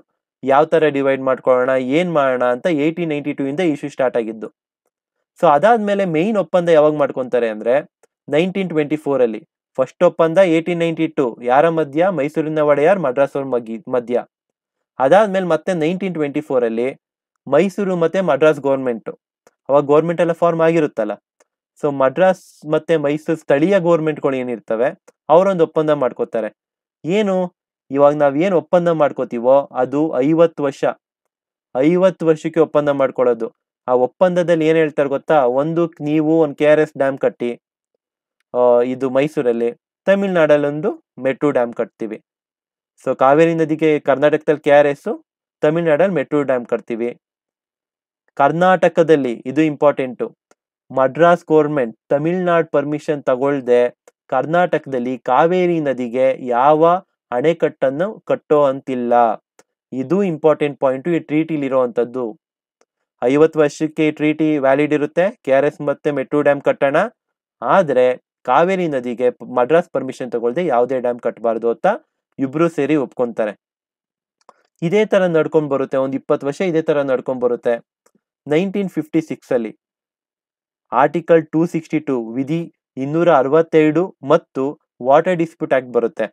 ಯಾವ ತರ ಡಿವೈಡ್ ಮಾಡ್ಕೊಳ್ಳೋಣ ಏನು ಮಾಡೋಣ ಅಂತ ಏಯ್ಟೀನ್ ನೈಂಟಿ ಟೂ ಇಂದ ಇಶ್ಯೂ ಸ್ಟಾರ್ಟ್ ಆಗಿದ್ದು ಸೊ ಅದಾದ್ಮೇಲೆ ಮೇನ್ ಒಪ್ಪಂದ ಯಾವಾಗ ಮಾಡ್ಕೊಂತಾರೆ ಅಂದ್ರೆ ನೈನ್ಟೀನ್ ಟ್ವೆಂಟಿ ಫೋರ್ ಅಲ್ಲಿ ಫಸ್ಟ್ ಒಪ್ಪಂದ ಏಯ್ಟೀನ್ ನೈನ್ಟಿ ಟು ಯಾರ ಮಧ್ಯ ಮೈಸೂರಿನ ಒಡೆಯರ್ ಮಡ್ರಾಸ್ ಅವ್ರ ಮಗಿ ಮಧ್ಯ ಅದಾದ್ಮೇಲೆ ಮತ್ತೆ ನೈನ್ಟೀನ್ ಟ್ವೆಂಟಿ ಫೋರ್ ಅಲ್ಲಿ ಮೈಸೂರು ಮತ್ತೆ ಮಡ್ರಾಸ್ ಗೌರ್ಮೆಂಟ್ ಅವಾಗ ಗೋರ್ಮೆಂಟ್ ಎಲ್ಲ ಫಾರ್ಮ್ ಆಗಿರುತ್ತಲ್ಲ ಸೊ ಮಡ್ರಾಸ್ ಮತ್ತೆ ಮೈಸೂರು ಸ್ಥಳೀಯ ಗೋರ್ಮೆಂಟ್ಗಳು ಏನಿರ್ತವೆ ಅವರೊಂದು ಒಪ್ಪಂದ ಮಾಡ್ಕೋತಾರೆ ಏನು ಇವಾಗ ನಾವ್ ಏನ್ ಒಪ್ಪಂದ ಮಾಡ್ಕೋತೀವೋ ಅದು ಐವತ್ತು ವರ್ಷ ಐವತ್ತು ವರ್ಷಕ್ಕೆ ಒಪ್ಪಂದ ಮಾಡ್ಕೊಳ್ಳೋದು ಆ ಒಪ್ಪಂದದಲ್ಲಿ ಏನು ಹೇಳ್ತಾರೆ ಗೊತ್ತಾ ಒಂದು ನೀವು ಒಂದು ಕೆ ಆರ್ ಎಸ್ ಡ್ಯಾಮ್ ಕಟ್ಟಿ ಇದು ಮೈಸೂರಲ್ಲಿ ತಮಿಳ್ನಾಡಲ್ಲೊಂದು ಮೆಟ್ರೋ ಡ್ಯಾಮ್ ಕಟ್ತೀವಿ ಸೊ ಕಾವೇರಿ ನದಿಗೆ ಕರ್ನಾಟಕದಲ್ಲಿ ಕೆ ಆರ್ ಎಸ್ ತಮಿಳ್ನಾಡಲ್ಲಿ ಮೆಟ್ರೋ ಡ್ಯಾಮ್ ಕಟ್ತೀವಿ ಕರ್ನಾಟಕದಲ್ಲಿ ಇದು important Madras government Tamil Nadu permission ತಗೊಳ್ದೆ ಕರ್ನಾಟಕದಲ್ಲಿ ಕಾವೇರಿ ನದಿಗೆ ಯಾವ ಅಣೆಕಟ್ಟನ್ನು ಕಟ್ಟೋ ಅಂತಿಲ್ಲ ಇದು ಇಂಪಾರ್ಟೆಂಟ್ ಪಾಯಿಂಟ್ ಈ ಟ್ರೀಟಿಲಿರುವಂಥದ್ದು ಐವತ್ತು ವರ್ಷಕ್ಕೆ ಈ ಟ್ರೀಟಿ ವ್ಯಾಲಿಡ್ ಇರುತ್ತೆ ಕೆ ಆರ್ ಎಸ್ ಮತ್ತೆ ಮೆಟ್ರೋ ಡ್ಯಾಮ್ ಕಟ್ಟೋಣ ಆದರೆ ಕಾವೇರಿ ನದಿಗೆ ಮಡ್ರಾಸ್ ಪರ್ಮಿಷನ್ ತಗೊಳ್ದೆ ಯಾವುದೇ ಡ್ಯಾಮ್ ಕಟ್ಟಬಾರ್ದು ಅಂತ ಇಬ್ರು ಸೇರಿ ಒಪ್ಕೊಂತಾರೆ ಇದೇ ತರ ನಡ್ಕೊಂಡ್ ಬರುತ್ತೆ ಒಂದು ಇಪ್ಪತ್ತು ವರ್ಷ ಇದೇ ತರ ನಡ್ಕೊಂಡ್ ಬರುತ್ತೆ ನೈನ್ಟೀನ್ ಫಿಫ್ಟಿ ಸಿಕ್ಸ್ ಅಲ್ಲಿ ಆರ್ಟಿಕಲ್ ಟೂ ಸಿಕ್ಸ್ಟಿ ಟೂ ವಿಧಿ ಇನ್ನೂರ ಅರವತ್ತೆರಡು ಮತ್ತು ವಾಟರ್ ಡಿಸ್ಪ್ಯೂಟ್ ಆಕ್ಟ್ ಬರುತ್ತೆ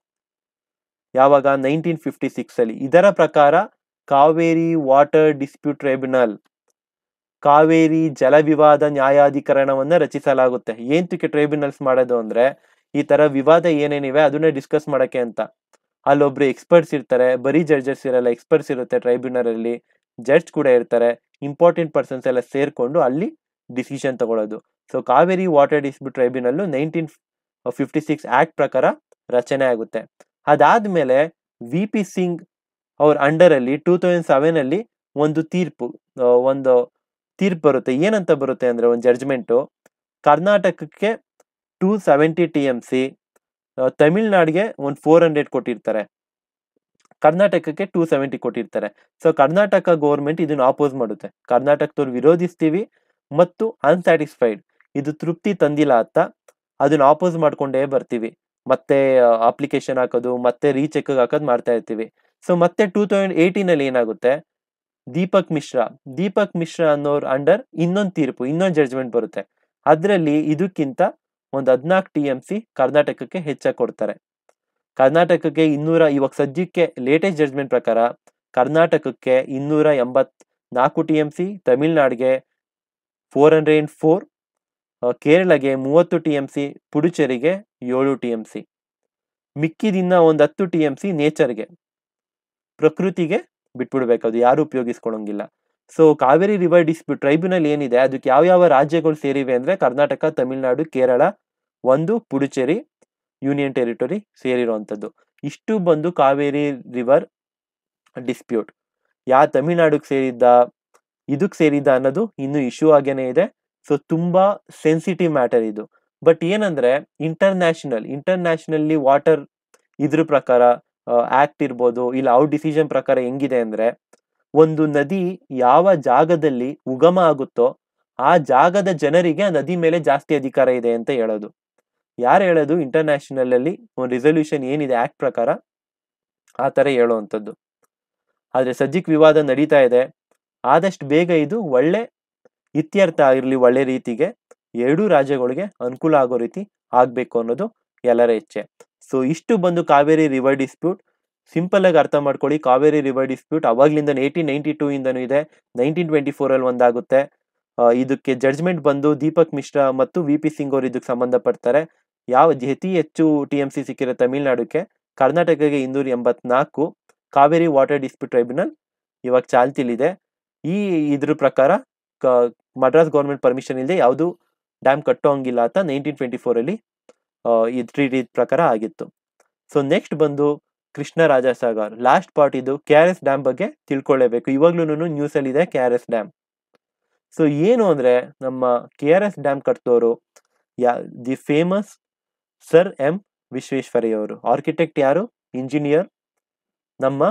ಯಾವಾಗ ನೈನ್ಟೀನ್ ಫಿಫ್ಟಿ ಸಿಕ್ಸ್ ಅಲ್ಲಿ ಇದರ ಪ್ರಕಾರ Kaveri water dispute tribunal Kaveri ಜಲ ವಿವಾದ ನ್ಯಾಯಾಧಿಕರಣವನ್ನ ರಚಿಸಲಾಗುತ್ತೆ ಏಂತಕ್ಕೆ ಟ್ರೈಬ್ಯುನಲ್ಸ್ ಮಾಡೋದು ಅಂದ್ರೆ ಈ ತರ ವಿವಾದ ಏನೇನಿವೆ ಅದನ್ನೇ ಡಿಸ್ಕಸ್ ಮಾಡಕ್ಕೆ ಅಂತ ಅಲ್ಲೊಬ್ರು ಎಕ್ಸ್ಪರ್ಟ್ಸ್ ಇರ್ತಾರೆ ಬರೀ ಜಡ್ಜಸ್ ಇರಲ್ಲ ಎಕ್ಸ್ಪರ್ಟ್ಸ್ ಇರುತ್ತೆ ಟ್ರೈಬ್ಯುನಲ್ ಅಲ್ಲಿ ಜಡ್ಜ್ ಕೂಡ ಇರ್ತಾರೆ ಇಂಪಾರ್ಟೆಂಟ್ ಪರ್ಸನ್ಸ್ ಎಲ್ಲ ಸೇರ್ಕೊಂಡು ಅಲ್ಲಿ ಡಿಸಿಷನ್ ತಗೊಳ್ಳೋದು so Kaveri water dispute tribunal nineteen fifty six act ಪ್ರಕಾರ ರಚನೆ ಆಗುತ್ತೆ ಅದಾದ್ಮೇಲೆ ವಿ ಪಿ ಸಿಂಗ್ ಅವ್ರ ಅಂಡರ್ ಅಲ್ಲಿ ಟೂ ತೌಸಂಡ್ ಸೆವೆನ್ ಅಲ್ಲಿ ಒಂದು ತೀರ್ಪು ಒಂದು ತೀರ್ಪು ಬರುತ್ತೆ ಏನಂತ ಬರುತ್ತೆ ಅಂದರೆ ಒಂದು ಜಡ್ಜ್ಮೆಂಟು ಕರ್ನಾಟಕಕ್ಕೆ two seventy T M C ತಮಿಳ್ನಾಡಿಗೆ ಒಂದು ಫೋರ್ ಹಂಡ್ರೆಡ್ ಕೊಟ್ಟಿರ್ತಾರೆ ಕರ್ನಾಟಕಕ್ಕೆ ಟೂ ಸೆವೆಂಟಿ ಕೊಟ್ಟಿರ್ತಾರೆ ಸೊ ಕರ್ನಾಟಕ ಗೌರ್ಮೆಂಟ್ ಇದನ್ನು ಆಪೋಸ್ ಮಾಡುತ್ತೆ ಕರ್ನಾಟಕದವ್ರು ವಿರೋಧಿಸ್ತೀವಿ ಮತ್ತು ಅನ್ಸ್ಯಾಟಿಸ್ಫೈಡ್ ಇದು ತೃಪ್ತಿ ತಂದಿಲ್ಲ ಅಂತ ಅದನ್ನ ಆಪೋಸ್ ಮಾಡಿಕೊಂಡೇ ಬರ್ತೀವಿ ಮತ್ತೆ ಅಪ್ಲಿಕೇಶನ್ ಹಾಕೋದು ಮತ್ತೆ ರೀಚೆಕ್ ಹಾಕೋದು ಮಾಡ್ತಾ ಇರ್ತೀವಿ ಸೊ ಮತ್ತೆ ಟೂ ತೌಸಂಡ್ ಏಯ್ಟೀನಲ್ಲಿ ಏನಾಗುತ್ತೆ ದೀಪಕ್ ಮಿಶ್ರಾ ದೀಪಕ್ ಮಿಶ್ರಾ ಅನ್ನೋರ್ ಅಂಡರ್ ಇನ್ನೊಂದು ತೀರ್ಪು ಇನ್ನೊಂದು ಜಡ್ಜ್ಮೆಂಟ್ ಬರುತ್ತೆ ಅದರಲ್ಲಿ ಇದಕ್ಕಿಂತ ಒಂದು ಹದಿನಾಲ್ಕು ಟಿ ಎಂ ಸಿ ಕರ್ನಾಟಕಕ್ಕೆ ಹೆಚ್ಚಾಗಿ ಕೊಡ್ತಾರೆ ಕರ್ನಾಟಕಕ್ಕೆ ಇನ್ನೂರ ಇವಾಗ ಸದ್ಯಕ್ಕೆ ಲೇಟೆಸ್ಟ್ ಜಡ್ಜ್ಮೆಂಟ್ ಪ್ರಕಾರ ಕರ್ನಾಟಕಕ್ಕೆ ಇನ್ನೂರ ಎಂಬತ್ ನಾಲ್ಕು ಟಿ ಎಂ ಸಿ ತಮಿಳ್ನಾಡಿಗೆ ಫೋರ್ ಹಂಡ್ರೆಡ್ ಅಂಡ್ ಫೋರ್ ಕೇರಳಗೆ ಮೂವತ್ತು ಟಿ ಎಂ ಸಿ ಪುಡುಚೇರಿಗೆ ಏಳು ಟಿ ಎಂ ಸಿ ಮಿಕ್ಕಿದಿನ್ನ ಒಂದು ಹತ್ತು ಟಿ ಎಂ ಸಿ ನೇಚರ್ಗೆ ಪ್ರಕೃತಿಗೆ ಬಿಟ್ಬಿಡ್ಬೇಕು ಅದು ಯಾರು ಉಪಯೋಗಿಸ್ಕೊಳಂಗಿಲ್ಲ so Kaveri river dispute tribunal ಏನಿದೆ ಅದಕ್ಕೆ ಯಾವ ಯಾವ ರಾಜ್ಯಗಳು ಸೇರಿವೆ ಅಂದ್ರೆ ಕರ್ನಾಟಕ ತಮಿಳುನಾಡು ಕೇರಳ ಒಂದು ಪುಡುಚೇರಿ ಯೂನಿಯನ್ ಟೆರಿಟೊರಿ ಸೇರಿರುವಂಥದ್ದು ಇಷ್ಟು ಬಂದು ಕಾವೇರಿ ರಿವರ್ ಡಿಸ್ಪ್ಯೂಟ್ ಯಾ ತಮಿಳ್ನಾಡಿಗೆ ಸೇರಿದ್ದ ಇದಕ್ಕೆ ಸೇರಿದ್ದ ಅನ್ನೋದು ಇನ್ನು ಇಶ್ಯೂ ಆಗೇನೆ ಇದೆ ಸೊ ತುಂಬಾ ಸೆನ್ಸಿಟಿವ್ ಮ್ಯಾಟರ್ ಇದು ಬಟ್ ಏನಂದ್ರೆ ಇಂಟರ್ನ್ಯಾಷನಲ್ ಇಂಟರ್ನ್ಯಾಷನಲ್ಲಿ ವಾಟರ್ ಇದ್ರ ಪ್ರಕಾರ ಆಕ್ಟ್ ಇರ್ಬೋದು ಇಲ್ಲ ಅವ್ರ ಡಿಸಿಷನ್ ಪ್ರಕಾರ ಹೆಂಗಿದೆ ಅಂದ್ರೆ ಒಂದು ನದಿ ಯಾವ ಜಾಗದಲ್ಲಿ ಉಗಮ ಆಗುತ್ತೋ ಆ ಜಾಗದ ಜನರಿಗೆ ಆ ನದಿ ಮೇಲೆ ಜಾಸ್ತಿ ಅಧಿಕಾರ ಇದೆ ಅಂತ ಹೇಳೋದು ಯಾರು ಹೇಳೋದು ಇಂಟರ್ನ್ಯಾಷನಲ್ ಅಲ್ಲಿ ಒಂದು ರಿಸೊಲ್ಯೂಷನ್ ಏನಿದೆ ಆಕ್ಟ್ ಪ್ರಕಾರ ಆ ತರ ಹೇಳುವಂಥದ್ದು ಆದ್ರೆ ಸದ್ಯಕ್ಕೆ ವಿವಾದ ನಡೀತಾ ಇದೆ ಆದಷ್ಟು ಬೇಗ ಇದು ಒಳ್ಳೆ ಇತ್ಯರ್ಥ ಆಗಿರಲಿ ಒಳ್ಳೆ ರೀತಿಗೆ ಎರಡೂ ರಾಜ್ಯಗಳಿಗೆ ಅನುಕೂಲ ಆಗೋ ರೀತಿ ಆಗ್ಬೇಕು ಅನ್ನೋದು ಎಲ್ಲರ ಇಚ್ಛೆ ಸೊ ಇಷ್ಟು ಬಂದು ಕಾವೇರಿ ರಿವರ್ ಡಿಸ್ಪ್ಯೂಟ್ ಸಿಂಪಲ್ ಆಗಿ ಅರ್ಥ ಮಾಡ್ಕೊಳ್ಳಿ ಕಾವೇರಿ ರಿವರ್ ಡಿಸ್ಪ್ಯೂಟ್ ಅವಾಗ್ಲಿಂದ ಏಯ್ಟೀನ್ ನೈಂಟಿ ಟೂ ಇಂದನೂ ಇದೆ ನೈನ್ಟೀನ್ ಟ್ವೆಂಟಿ ಫೋರ್ ಅಲ್ಲಿ ಒಂದಾಗುತ್ತೆ ಇದಕ್ಕೆ ಜಡ್ಜ್ಮೆಂಟ್ ಬಂದು ದೀಪಕ್ ಮಿಶ್ರಾ ಮತ್ತು ವಿ ಪಿ ಸಿಂಗ್ ಅವರು ಇದಕ್ಕೆ ಸಂಬಂಧಪಡ್ತಾರೆ ಯಾವ ಅತಿ ಹೆಚ್ಚು ಟಿ ಎಂ ಸಿ ಸಿಕ್ಕಿರೋ ತಮಿಳ್ನಾಡುಗೆ ಕರ್ನಾಟಕಕ್ಕೆ ಇನ್ನೂರ ಎಂಬತ್ನಾಲ್ಕು ಕಾವೇರಿ ವಾಟರ್ ಡಿಸ್ಪ್ಯೂಟ್ ಟ್ರೈಬ್ಯುನಲ್ ಇವಾಗ ಚಾಲ್ತಿಲಿದೆ ಈ ಇದ್ರ ಪ್ರಕಾರ ಮಡ್ರಾಸ್ ಗೌರ್ಮೆಂಟ್ ಪರ್ಮಿಷನ್ ಇಲ್ಲದೆ ಯಾವುದು ಡ್ಯಾಮ್ ಕಟ್ಟೋ ಹಂಗಿಲ್ಲ ಅಂತ ನೈನ್ಟೀನ್ ಟ್ವೆಂಟಿ ಫೋರಲ್ಲಿ ಈ ತ್ರೀ ಪ್ರಕಾರ ಆಗಿತ್ತು ಸೊ ನೆಕ್ಸ್ಟ್ ಬಂದು ಕೃಷ್ಣರಾಜ ಸಾಗರ್ ಲಾಸ್ಟ್ ಪಾರ್ಟ್ ಇದು ಕೆ ಆರ್ ಎಸ್ ಡ್ಯಾಮ್ ಬಗ್ಗೆ ತಿಳ್ಕೊಳ್ಳೇಬೇಕು ಇವಾಗ್ಲೂ ನ್ಯೂಸ್ ಅಲ್ಲಿ ಇದೆ K R S dam so ಏನು ಅಂದ್ರೆ ನಮ್ಮ ಕೆ ಆರ್ ಎಸ್ ಡ್ಯಾಮ್ ಕಟ್ಟೋರು ಯಾ ದಿ ಫೇಮಸ್ ಸರ್ ಎಂ ವಿಶ್ವೇಶ್ವರಯ್ಯವರು ಆರ್ಕಿಟೆಕ್ಟ್ ಯಾರು ಇಂಜಿನಿಯರ್ ನಮ್ಮ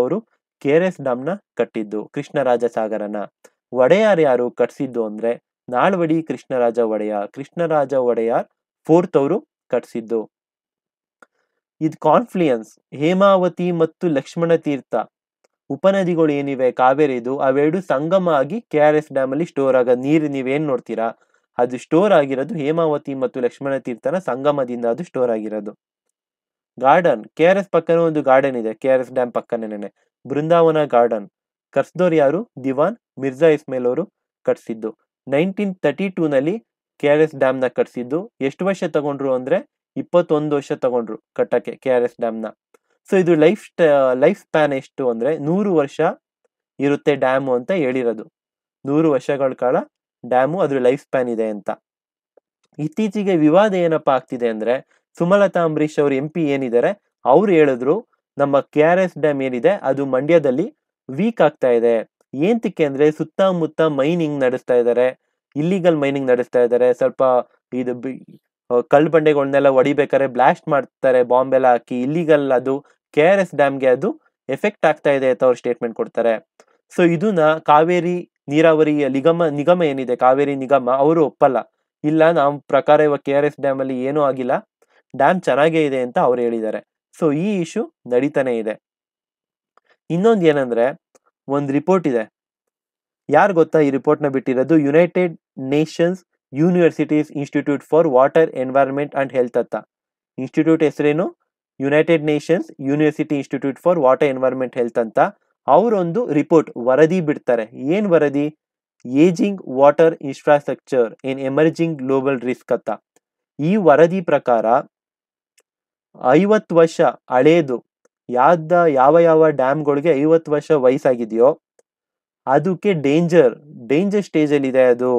ಅವರು ಕೆ ಆರ್ ಎಸ್ ಡ್ಯಾಮ್ನ ಕಟ್ಟಿದ್ದು ಕೃಷ್ಣರಾಜ ಸಾಗರನ ಒಡೆಯಾರ್ ಯಾರು ಕಟ್ಸಿದ್ದು ಅಂದ್ರೆ ನಾಳ್ವಡಿ ಕೃಷ್ಣರಾಜ ಒಡೆಯಾರ್ ಕೃಷ್ಣರಾಜ ಒಡೆಯಾರ್ ಫೋರ್ತ್ ಅವರು ಕಟ್ಸಿದ್ದು ಇದು ಕಾನ್ಫ್ಲಿಯನ್ಸ್ ಹೇಮಾವತಿ ಮತ್ತು ಲಕ್ಷ್ಮಣ ತೀರ್ಥ ಉಪನದಿಗಳು ಏನಿವೆ ಕಾವೇರಿದು ಅವೆರಡು ಸಂಗಮ ಆಗಿ ಕೆ ಆರ್ ಎಸ್ ಡ್ಯಾಮ್ ಅಲ್ಲಿ ಸ್ಟೋರ್ ಆಗೋ ನೀರು ನೀವೇನ್ ನೋಡ್ತೀರಾ ಅದು ಸ್ಟೋರ್ ಆಗಿರೋದು ಹೇಮಾವತಿ ಮತ್ತು ಲಕ್ಷ್ಮಣ ತೀರ್ಥನ ಸಂಗಮದಿಂದ ಅದು ಸ್ಟೋರ್ ಆಗಿರೋದು ಗಾರ್ಡನ್ ಕೆ ಆರ್ ಎಸ್ ಪಕ್ಕನ ಒಂದು ಗಾರ್ಡನ್ ಇದೆ ಕೆ ಆರ್ ಎಸ್ ಡ್ಯಾಮ್ ಪಕ್ಕನೇನೆ ಬೃಂದಾವನ ಗಾರ್ಡನ್ ಕರ್ಸ್ದೋರ್ ಯಾರು ದಿವಾನ್ ಮಿರ್ಜಾ ಇಸ್ಮೇಲ್ ಅವರು ಕಟ್ಸಿದ್ದು ನೈನ್ಟೀನ್ ತರ್ಟಿ ಟೂ ನಲ್ಲಿ ಕೆ ಆರ್ ಎಸ್ ನ ಕಟ್ಸಿದ್ದು ಎಷ್ಟು ವರ್ಷ ತಗೊಂಡ್ರು ಅಂದ್ರೆ ಇಪ್ಪತ್ತೊಂದು ವರ್ಷ ತಗೊಂಡ್ರು ಕಟ್ಟಕ್ಕೆ ಕೆ ಆರ್ ಎಸ್ ನ ಸೊ ಇದು ಲೈಫ್ ಲೈಫ್ ಸ್ಪ್ಯಾನ್ ಎಷ್ಟು ಅಂದ್ರೆ ನೂರು ವರ್ಷ ಇರುತ್ತೆ ಡ್ಯಾಮು ಅಂತ ಹೇಳಿರೋದು ನೂರು ವರ್ಷಗಳ ಕಾಲ ಡ್ಯಾಮು ಅದ್ರ ಲೈಫ್ ಸ್ಪ್ಯಾನ್ ಇದೆ ಅಂತ ಇತ್ತೀಚೆಗೆ ವಿವಾದ ಏನಪ್ಪ ಆಗ್ತಿದೆ ಅಂದ್ರೆ ಸುಮಲತಾ ಅಂಬರೀಷ್ ಅವರು ಎಂ ಪಿ ಏನಿದ್ದಾರೆ ಅವ್ರು ಹೇಳಿದ್ರು ನಮ್ಮ ಕೆ ಆರ್ ಎಸ್ ಡ್ಯಾಮ್ ಏನಿದೆ ಅದು ಮಂಡ್ಯದಲ್ಲಿ ವೀಕ್ ಆಗ್ತಾ ಇದೆ ಏಂತಕ್ಕೆ ಅಂದ್ರೆ ಸುತ್ತಮುತ್ತ ಮೈನಿಂಗ್ ನಡೆಸ್ತಾ ಇದ್ದಾರೆ ಇಲ್ಲಿಗಲ್ ಮೈನಿಂಗ್ ನಡೆಸ್ತಾ ಇದ್ದಾರೆ ಸ್ವಲ್ಪ ಇದು ಕಲ್ ಕಲ್ಲು ಬಂಡೆಗಳನ್ನೆಲ್ಲ ಹೊಡಿಬೇಕಾದ್ರೆ ಬ್ಲಾಸ್ಟ್ ಮಾಡ್ತಾರೆ ಬಾಂಬ್ ಎಲ್ಲ ಹಾಕಿ ಇಲ್ಲಿಗಲ್ ಅದು ಕೆ ಆರ್ ಎಸ್ ಡ್ಯಾಮ್ಗೆ ಅದು ಎಫೆಕ್ಟ್ ಆಗ್ತಾ ಇದೆ ಅಂತ ಅವ್ರು ಸ್ಟೇಟ್ಮೆಂಟ್ ಕೊಡ್ತಾರೆ ಸೊ ಇದನ್ನ ಕಾವೇರಿ ನೀರಾವರಿ ನಿಗಮ ನಿಗಮ ಏನಿದೆ ಕಾವೇರಿ ನಿಗಮ ಅವರು ಒಪ್ಪಲ್ಲ ಇಲ್ಲ ನಮ್ಮ ಪ್ರಕಾರ ಇವಾಗ ಕೆ ಆರ್ ಎಸ್ ಡ್ಯಾಮ್ ಅಲ್ಲಿ ಏನೂ ಆಗಿಲ್ಲ ಡ್ಯಾಮ್ ಚೆನ್ನಾಗೇ ಇದೆ ಅಂತ ಅವ್ರು ಹೇಳಿದ್ದಾರೆ ಸೊ ಈ ಇಶ್ಯೂ ನಡೀತಾನೆ ಇದೆ ಇನ್ನೊಂದು ಏನಂದ್ರೆ ಒಂದು ರಿಪೋರ್ಟ್ ಇದೆ ಯಾರು ಗೊತ್ತಾ ಈ ರಿಪೋರ್ಟ್ನ ಬಿಟ್ಟಿರೋದು united nations universities institute for water environment and health ಅಂತ ಇನ್ಸ್ಟಿಟ್ಯೂಟ್ ಹೆಸರೇನು united nations university institute for water environment health ಅಂತ ಅವರೊಂದು ರಿಪೋರ್ಟ್ ವರದಿ ಬಿಡ್ತಾರೆ ಏನ್ ವರದಿ ageing water infrastructure in emerging global risk ಅಂತ ಈ ವರದಿ ಪ್ರಕಾರ ಐವತ್ತು ವರ್ಷ ಹಳೇದು ಯಾವ್ದ ಯಾವ ಯಾವ ಡ್ಯಾಮ್ಗಳಿಗೆ ಐವತ್ತು ವರ್ಷ ವಯಸ್ಸಾಗಿದೆಯೋ ಅದಕ್ಕೆ ಡೇಂಜರ್ ಡೇಂಜರ್ ಇದೆ ಅದು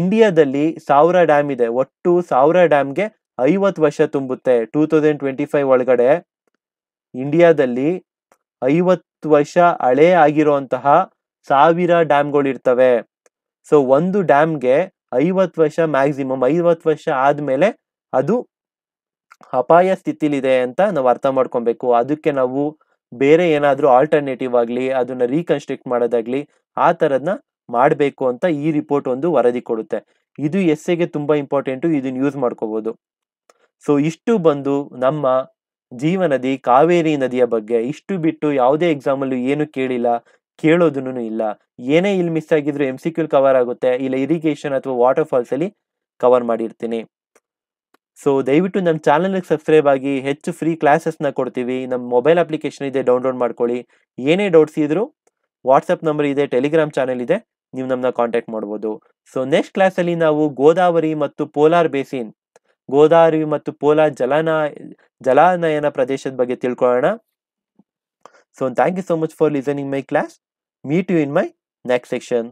ಇಂಡಿಯಾದಲ್ಲಿ ಸಾವಿರ ಡ್ಯಾಮ್ ಇದೆ ಒಟ್ಟು ಸಾವಿರ ಡ್ಯಾಮ್ಗೆ ಐವತ್ತು ವರ್ಷ ತುಂಬುತ್ತೆ ಟೂ ತೌಸಂಡ್ ಟ್ವೆಂಟಿ ಫೈವ್ ಒಳಗಡೆ ಇಂಡಿಯಾದಲ್ಲಿ ಐವತ್ತು ವರ್ಷ ಹಳೇ ಆಗಿರುವಂತಹ ಸಾವಿರ ಡ್ಯಾಮ್ಗಳಿರ್ತವೆ ಸೊ ಒಂದು ಡ್ಯಾಮ್ಗೆ ಐವತ್ತು ವರ್ಷ ಮ್ಯಾಕ್ಸಿಮಮ್ ಐವತ್ತು ವರ್ಷ ಆದಮೇಲೆ ಅದು ಅಪಾಯ ಸ್ಥಿತಿಲಿದೆ ಅಂತ ನಾವು ಅರ್ಥ ಮಾಡ್ಕೊಬೇಕು ಅದಕ್ಕೆ ನಾವು ಬೇರೆ ಏನಾದರೂ ಆಲ್ಟರ್ನೇಟಿವ್ ಆಗಲಿ ಅದನ್ನು ರೀಕನ್ಸ್ಟ್ರಕ್ಟ್ ಮಾಡೋದಾಗಲಿ ಆ ಥರದನ್ನ ಮಾಡಬೇಕು ಅಂತ ಈ ರಿಪೋರ್ಟ್ ಒಂದು ವರದಿ ಕೊಡುತ್ತೆ ಇದು ಎಸ್ ಎಗೆ ತುಂಬ ಇಂಪಾರ್ಟೆಂಟು ಇದನ್ನ ಯೂಸ್ ಮಾಡ್ಕೋಬೋದು ಸೊ ಇಷ್ಟು ಬಂದು ನಮ್ಮ ಜೀವನದಿ ಕಾವೇರಿ ನದಿಯ ಬಗ್ಗೆ ಇಷ್ಟು ಬಿಟ್ಟು ಯಾವುದೇ ಎಕ್ಸಾಮಲ್ಲೂ ಏನು ಕೇಳಿಲ್ಲ ಕೇಳೋದನ್ನು ಇಲ್ಲ ಏನೇ ಇಲ್ಲಿ ಮಿಸ್ ಆಗಿದ್ರು ಎಮ್ ಸಿ ಕ್ಯೂಲ್ ಕವರ್ ಆಗುತ್ತೆ ಇಲ್ಲ ಇರಿಗೇಷನ್ ಅಥವಾ ವಾಟರ್ ಅಲ್ಲಿ ಕವರ್ ಮಾಡಿರ್ತೀನಿ ಸೊ ದಯವಿಟ್ಟು ನಮ್ಮ ಚಾನಲ್ಗೆ ಸಬ್ಸ್ಕ್ರೈಬ್ ಆಗಿ ಹೆಚ್ಚು ಫ್ರೀ ಕ್ಲಾಸಸ್ನ ಕೊಡ್ತೀವಿ ನಮ್ಮ ಮೊಬೈಲ್ ಅಪ್ಲಿಕೇಶನ್ ಇದೆ ಡೌನ್ಲೋಡ್ ಮಾಡ್ಕೊಳ್ಳಿ ಏನೇ ಡೌಟ್ಸ್ ಇದ್ರು ವಾಟ್ಸಪ್ ನಂಬರ್ ಇದೆ ಟೆಲಿಗ್ರಾಮ್ ಚಾನೆಲ್ ಇದೆ ನೀವು ನಮ್ಮನ್ನ ಕಾಂಟ್ಯಾಕ್ಟ್ ಮಾಡ್ಬೋದು ಸೊ ನೆಕ್ಸ್ಟ್ ಕ್ಲಾಸಲ್ಲಿ ನಾವು ಗೋದಾವರಿ ಮತ್ತು ಪೋಲಾರ್ ಬೇಸಿನ್ ಗೋದಾವರಿ ಮತ್ತು ಪೋಲಾರ್ ಜಲಾನ ಜಲಾನಯನ ಪ್ರದೇಶದ ಬಗ್ಗೆ ತಿಳ್ಕೊಳ್ಳೋಣ so thank you so much for listening my class meet you in my next section